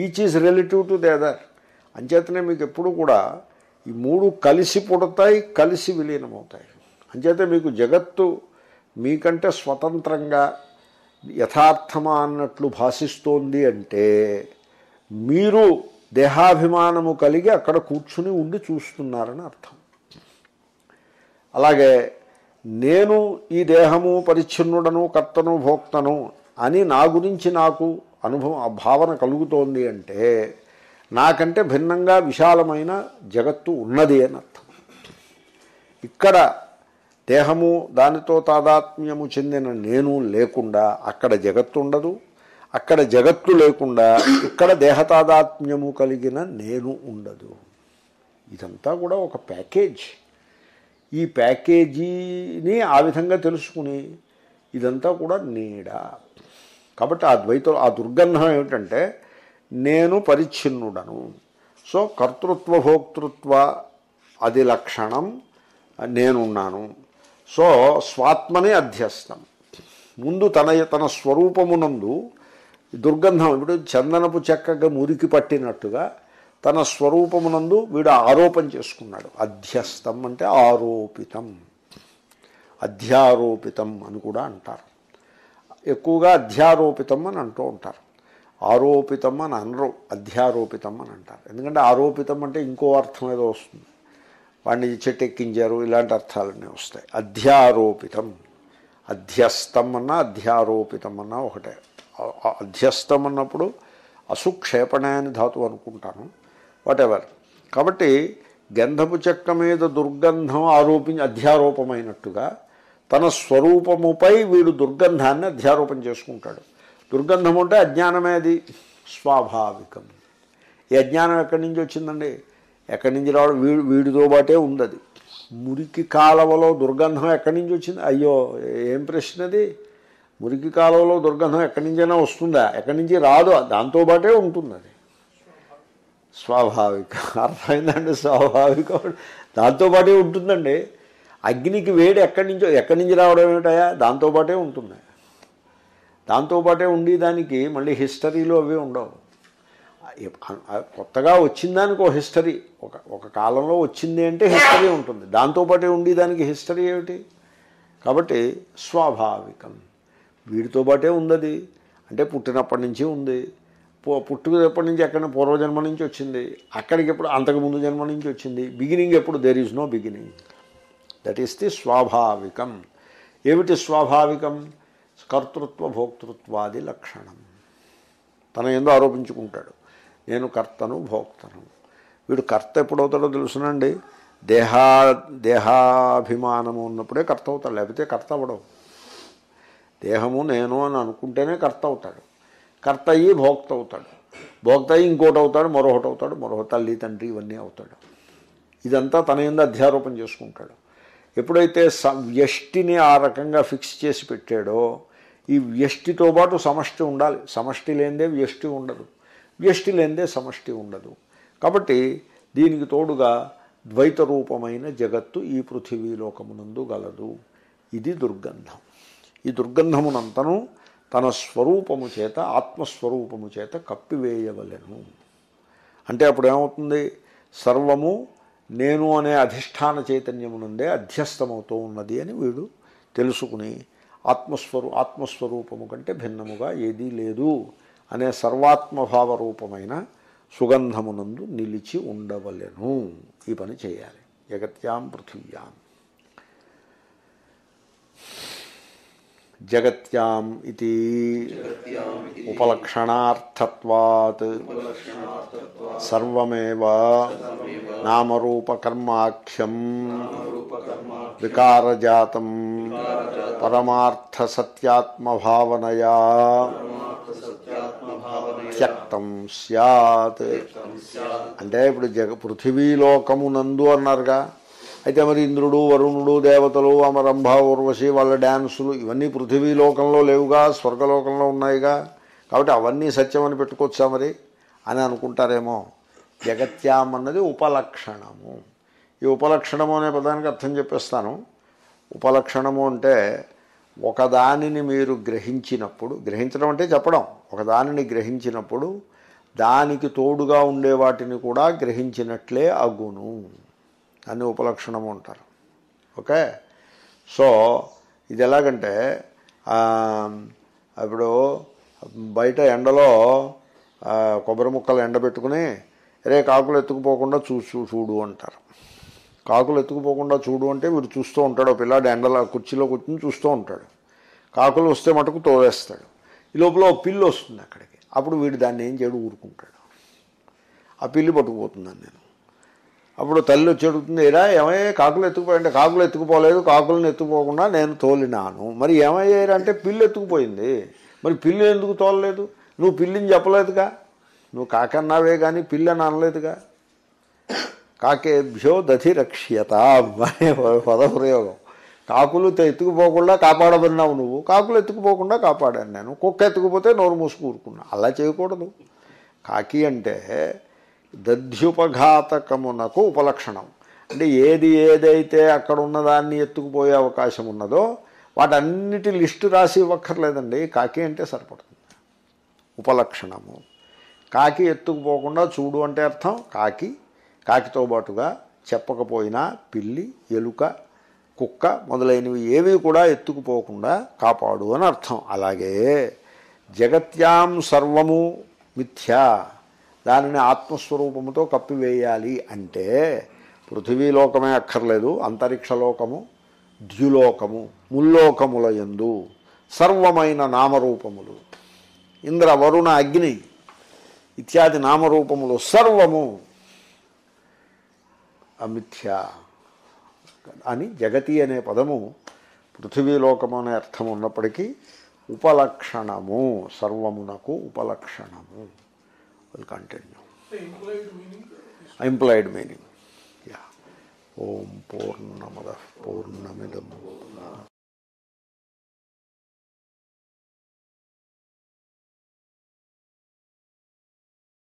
each is relative to the other అంచేతనే మీకు ఎప్పుడు కూడా ఈ మూడు కలిసి పుడతాయి కలిసి విలీనమవుతాయి అంచేతే మీకు జగత్తు మీకంటే స్వతంత్రంగా యథార్థమా అన్నట్లు భాషిస్తోంది అంటే మీరు దేహాభిమానము కలిగి అక్కడ కూర్చుని ఉండి చూస్తున్నారని అర్థం అలాగే నేను ఈ దేహము పరిచ్ఛిన్నుడను కర్తను భోక్తను అని నా గురించి నాకు అనుభవం ఆ భావన కలుగుతోంది అంటే నాకంటే భిన్నంగా విశాలమైన జగత్తు ఉన్నది అని అర్థం ఇక్కడ దేహము దానితో తాదాత్మ్యము చెందిన నేను లేకుండా అక్కడ జగత్తు ఉండదు అక్కడ జగత్తు లేకుండా ఇక్కడ దేహతాదాత్మ్యము కలిగిన నేను ఉండదు ఇదంతా కూడా ఒక ప్యాకేజ్ ఈ ప్యాకేజీని ఆ విధంగా తెలుసుకుని ఇదంతా కూడా నీడ కాబట్టి ఆ ద్వైత ఆ దుర్గంధం ఏమిటంటే నేను పరిచ్ఛిన్నుడను సో కర్తృత్వ భోక్తృత్వ అది లక్షణం నేనున్నాను సో స్వాత్మనే అధ్యస్తం ముందు తన తన స్వరూపమునందు దుర్గంధం ఇప్పుడు చందనపు చెక్కగా మురికి పట్టినట్టుగా తన స్వరూపమునందు వీడు ఆరోపణ చేసుకున్నాడు అధ్యస్థం అంటే ఆరోపితం అధ్యారోపితం అని కూడా అంటారు ఎక్కువగా అధ్యారోపితం అని అంటూ ఉంటారు ఆరోపితం అని అనరు అధ్యారోపితం అని అంటారు ఎందుకంటే ఆరోపితం అంటే ఇంకో అర్థం ఏదో వస్తుంది వాడిని చెట్టు ఎక్కించారు ఇలాంటి అర్థాలన్నీ వస్తాయి అధ్యారోపితం అధ్యస్థం అన్నా అధ్యారోపితం అన్నా ఒకటే అధ్యస్థం అన్నప్పుడు అసుక్షేపణ అని ధాతు అనుకుంటాను వాటెవర్ కాబట్టి గంధపు చెక్క మీద దుర్గంధం ఆరోపి అధ్యారోపమైనట్టుగా తన స్వరూపముపై వీడు దుర్గంధాన్ని అధ్యారోపం చేసుకుంటాడు దుర్గంధం అంటే అజ్ఞానమే అది స్వాభావికం ఈ అజ్ఞానం ఎక్కడి నుంచి వచ్చిందండి ఎక్కడి నుంచి రావడం వీడు వీడితో పాటే ఉంది అది మురికి కాలవలో దుర్గంధం ఎక్కడి నుంచి వచ్చింది అయ్యో ఏం ప్రశ్నది మురికి కాలంలో దుర్గంధం ఎక్కడి నుంచైనా వస్తుందా ఎక్కడి నుంచి రాదు దాంతోపాటే ఉంటుంది అది స్వాభావిక అర్థమైందండి స్వాభావిక దాంతోపాటే ఉంటుందండి అగ్నికి వేడి ఎక్కడి నుంచో ఎక్కడి నుంచి రావడం ఏమిటయా దాంతోపాటే ఉంటుంది దాంతోపాటే ఉండేదానికి మళ్ళీ హిస్టరీలో అవి ఉండవు కొత్తగా వచ్చిందానికి ఒక హిస్టరీ ఒక ఒక కాలంలో వచ్చింది అంటే హిస్టరీ ఉంటుంది దాంతోపాటే ఉండేదానికి హిస్టరీ ఏమిటి కాబట్టి స్వాభావికం వీడితో పాటే ఉంది అంటే పుట్టినప్పటి నుంచి ఉంది పుట్టుకునేప్పటి నుంచి ఎక్కడ పూర్వజన్మ నుంచి వచ్చింది అక్కడికి ఎప్పుడు అంతకుముందు జన్మ నుంచి వచ్చింది బిగినింగ్ ఎప్పుడు there is no beginning that is the స్వాభావికం ఏమిటి స్వాభావికం కర్తృత్వ భోక్తృత్వాది లక్షణం తన ఏందో ఆరోపించుకుంటాడు నేను కర్తను భోక్తను వీడు కర్త ఎప్పుడవుతాడో తెలుసునండి దేహా దేహాభిమానం ఉన్నప్పుడే కర్త అవుతాడు లేకపోతే కర్త అవ్వడం దేహము నేను అని అనుకుంటేనే కర్త అవుతాడు కర్త అయ్యి భోక్త అవుతాడు భోక్త అయ్యి ఇంకోటి అవుతాడు మరొకటి అవుతాడు మరొక తల్లి తండ్రి ఇవన్నీ అవుతాడు ఇదంతా తన మీద అధ్యారోపణ చేసుకుంటాడు ఎప్పుడైతే స వ్యష్టిని ఆ రకంగా ఫిక్స్ చేసి పెట్టాడో ఈ వ్యష్టితో పాటు సమష్టి ఉండాలి సమష్టి లేనిదే వ్యష్టి ఉండదు వ్యష్టి లేనిదే సమష్టి ఉండదు కాబట్టి దీనికి తోడుగా ద్వైత రూపమైన జగత్తు ఈ పృథివీలోకమునందు గలదు ఇది దుర్గంధం ఈ దుర్గంధమునంతను తన స్వరూపము చేత ఆత్మస్వరూపము చేత కప్పివేయవలను అంటే అప్పుడు ఏమవుతుంది సర్వము నేను అనే అధిష్టాన చైతన్యమునందే అధ్యస్తమవుతూ ఉన్నది అని వీడు తెలుసుకుని ఆత్మస్వరూ ఆత్మస్వరూపము కంటే భిన్నముగా ఏదీ లేదు అనే సర్వాత్మభావ రూపమైన సుగంధమునందు నిలిచి ఉండవలెను ఈ పని చేయాలి జగత్యాం పృథివ్యాం జగత్యాం ఇది ఉపలక్షణార్థత్వాత్ సర్వమేవ నామరూపకర్మాఖ్యం వికారజాతం పరమార్థసత్యాత్మభావనయా త్యక్తం సత్ అంటే ఇప్పుడు జగ పృథివీలోకమునందు అన్నారుగా అయితే మరి ఇంద్రుడు వరుణుడు దేవతలు అమరంభ ఉర్వశి వాళ్ళ డ్యాన్సులు ఇవన్నీ పృథివీ లోకంలో లేవుగా స్వర్గలోకంలో ఉన్నాయిగా కాబట్టి అవన్నీ సత్యం అని పెట్టుకోవచ్చా మరి అని అనుకుంటారేమో జగత్యాం అన్నది ఉపలక్షణము ఈ ఉపలక్షణము అనే పదానికి అర్థం చెప్పేస్తాను ఉపలక్షణము అంటే ఒకదానిని మీరు గ్రహించినప్పుడు గ్రహించడం అంటే చెప్పడం ఒకదానిని గ్రహించినప్పుడు దానికి తోడుగా ఉండే వాటిని కూడా గ్రహించినట్లే అగును దాన్ని ఉపలక్షణము అంటారు ఓకే సో ఇది ఎలాగంటే ఇప్పుడు బయట ఎండలో కొబ్బరి ముక్కలు ఎండబెట్టుకుని రే కాకులు ఎత్తుకుపోకుండా చూసు చూడు అంటారు కాకులు ఎత్తుకుపోకుండా చూడు అంటే వీడు చూస్తూ ఉంటాడు పిల్లాడు ఎండల కుర్చీలో కూర్చుని చూస్తూ ఉంటాడు కాకులు వస్తే మటుకు తోలేస్తాడు ఈ లోపల పిల్లి వస్తుంది అక్కడికి అప్పుడు వీడు దాన్ని ఏం చేయడు ఊరుకుంటాడు ఆ పిల్లి పట్టుకుపోతుందని నేను అప్పుడు తల్లి వచ్చి అడుగుతుంది ఇరా ఏమయ్యే కాకులు అంటే కాకులు ఎత్తుకుపోలేదు కాకులను ఎత్తుకుపోకుండా నేను తోలినాను మరి ఏమయ్యారంటే పిల్లి ఎత్తుకుపోయింది మరి పిల్లి ఎందుకు తోలలేదు నువ్వు పిల్లిని చెప్పలేదుగా నువ్వు కాకన్నావే కానీ పిల్లి అని అనలేదుగా కాకేభ్యో రక్ష్యత అనే పదప్రయోగం కాకులు ఎత్తుకుపోకుండా కాపాడబడినావు నువ్వు కాకులు ఎత్తుకుపోకుండా కాపాడాను నేను కుక్క ఎత్తుకుపోతే నోరు మూసుకూరుకున్నా అలా చేయకూడదు కాకి అంటే దధ్యుపఘాతకమునకు ఉపలక్షణం అంటే ఏది ఏదైతే అక్కడ ఉన్నదాన్ని ఎత్తుకుపోయే అవకాశం ఉన్నదో వాటన్నిటి లిస్టు రాసి ఇవ్వక్కర్లేదండి కాకి అంటే సరిపడుతుంది ఉపలక్షణము కాకి ఎత్తుకుపోకుండా చూడు అంటే అర్థం కాకి కాకితో పాటుగా చెప్పకపోయినా పిల్లి ఎలుక కుక్క మొదలైనవి ఏవి కూడా ఎత్తుకుపోకుండా కాపాడు అని అర్థం అలాగే జగత్యాం సర్వము మిథ్యా దానిని ఆత్మస్వరూపముతో కప్పివేయాలి అంటే పృథివీలోకమే అక్కర్లేదు అంతరిక్షలోకము ద్యులోకము ముల్లోకముల ఎందు సర్వమైన నామరూపములు ఇంద్ర వరుణ అగ్ని ఇత్యాది నామరూపములు సర్వము అమిథ్య అని జగతి అనే పదము పృథివీలోకము అనే అర్థం ఉన్నప్పటికీ ఉపలక్షణము సర్వమునకు ఉపలక్షణము will continue. The implied meaning? Implied meaning. Yeah. Om Purnamada Purnamidam.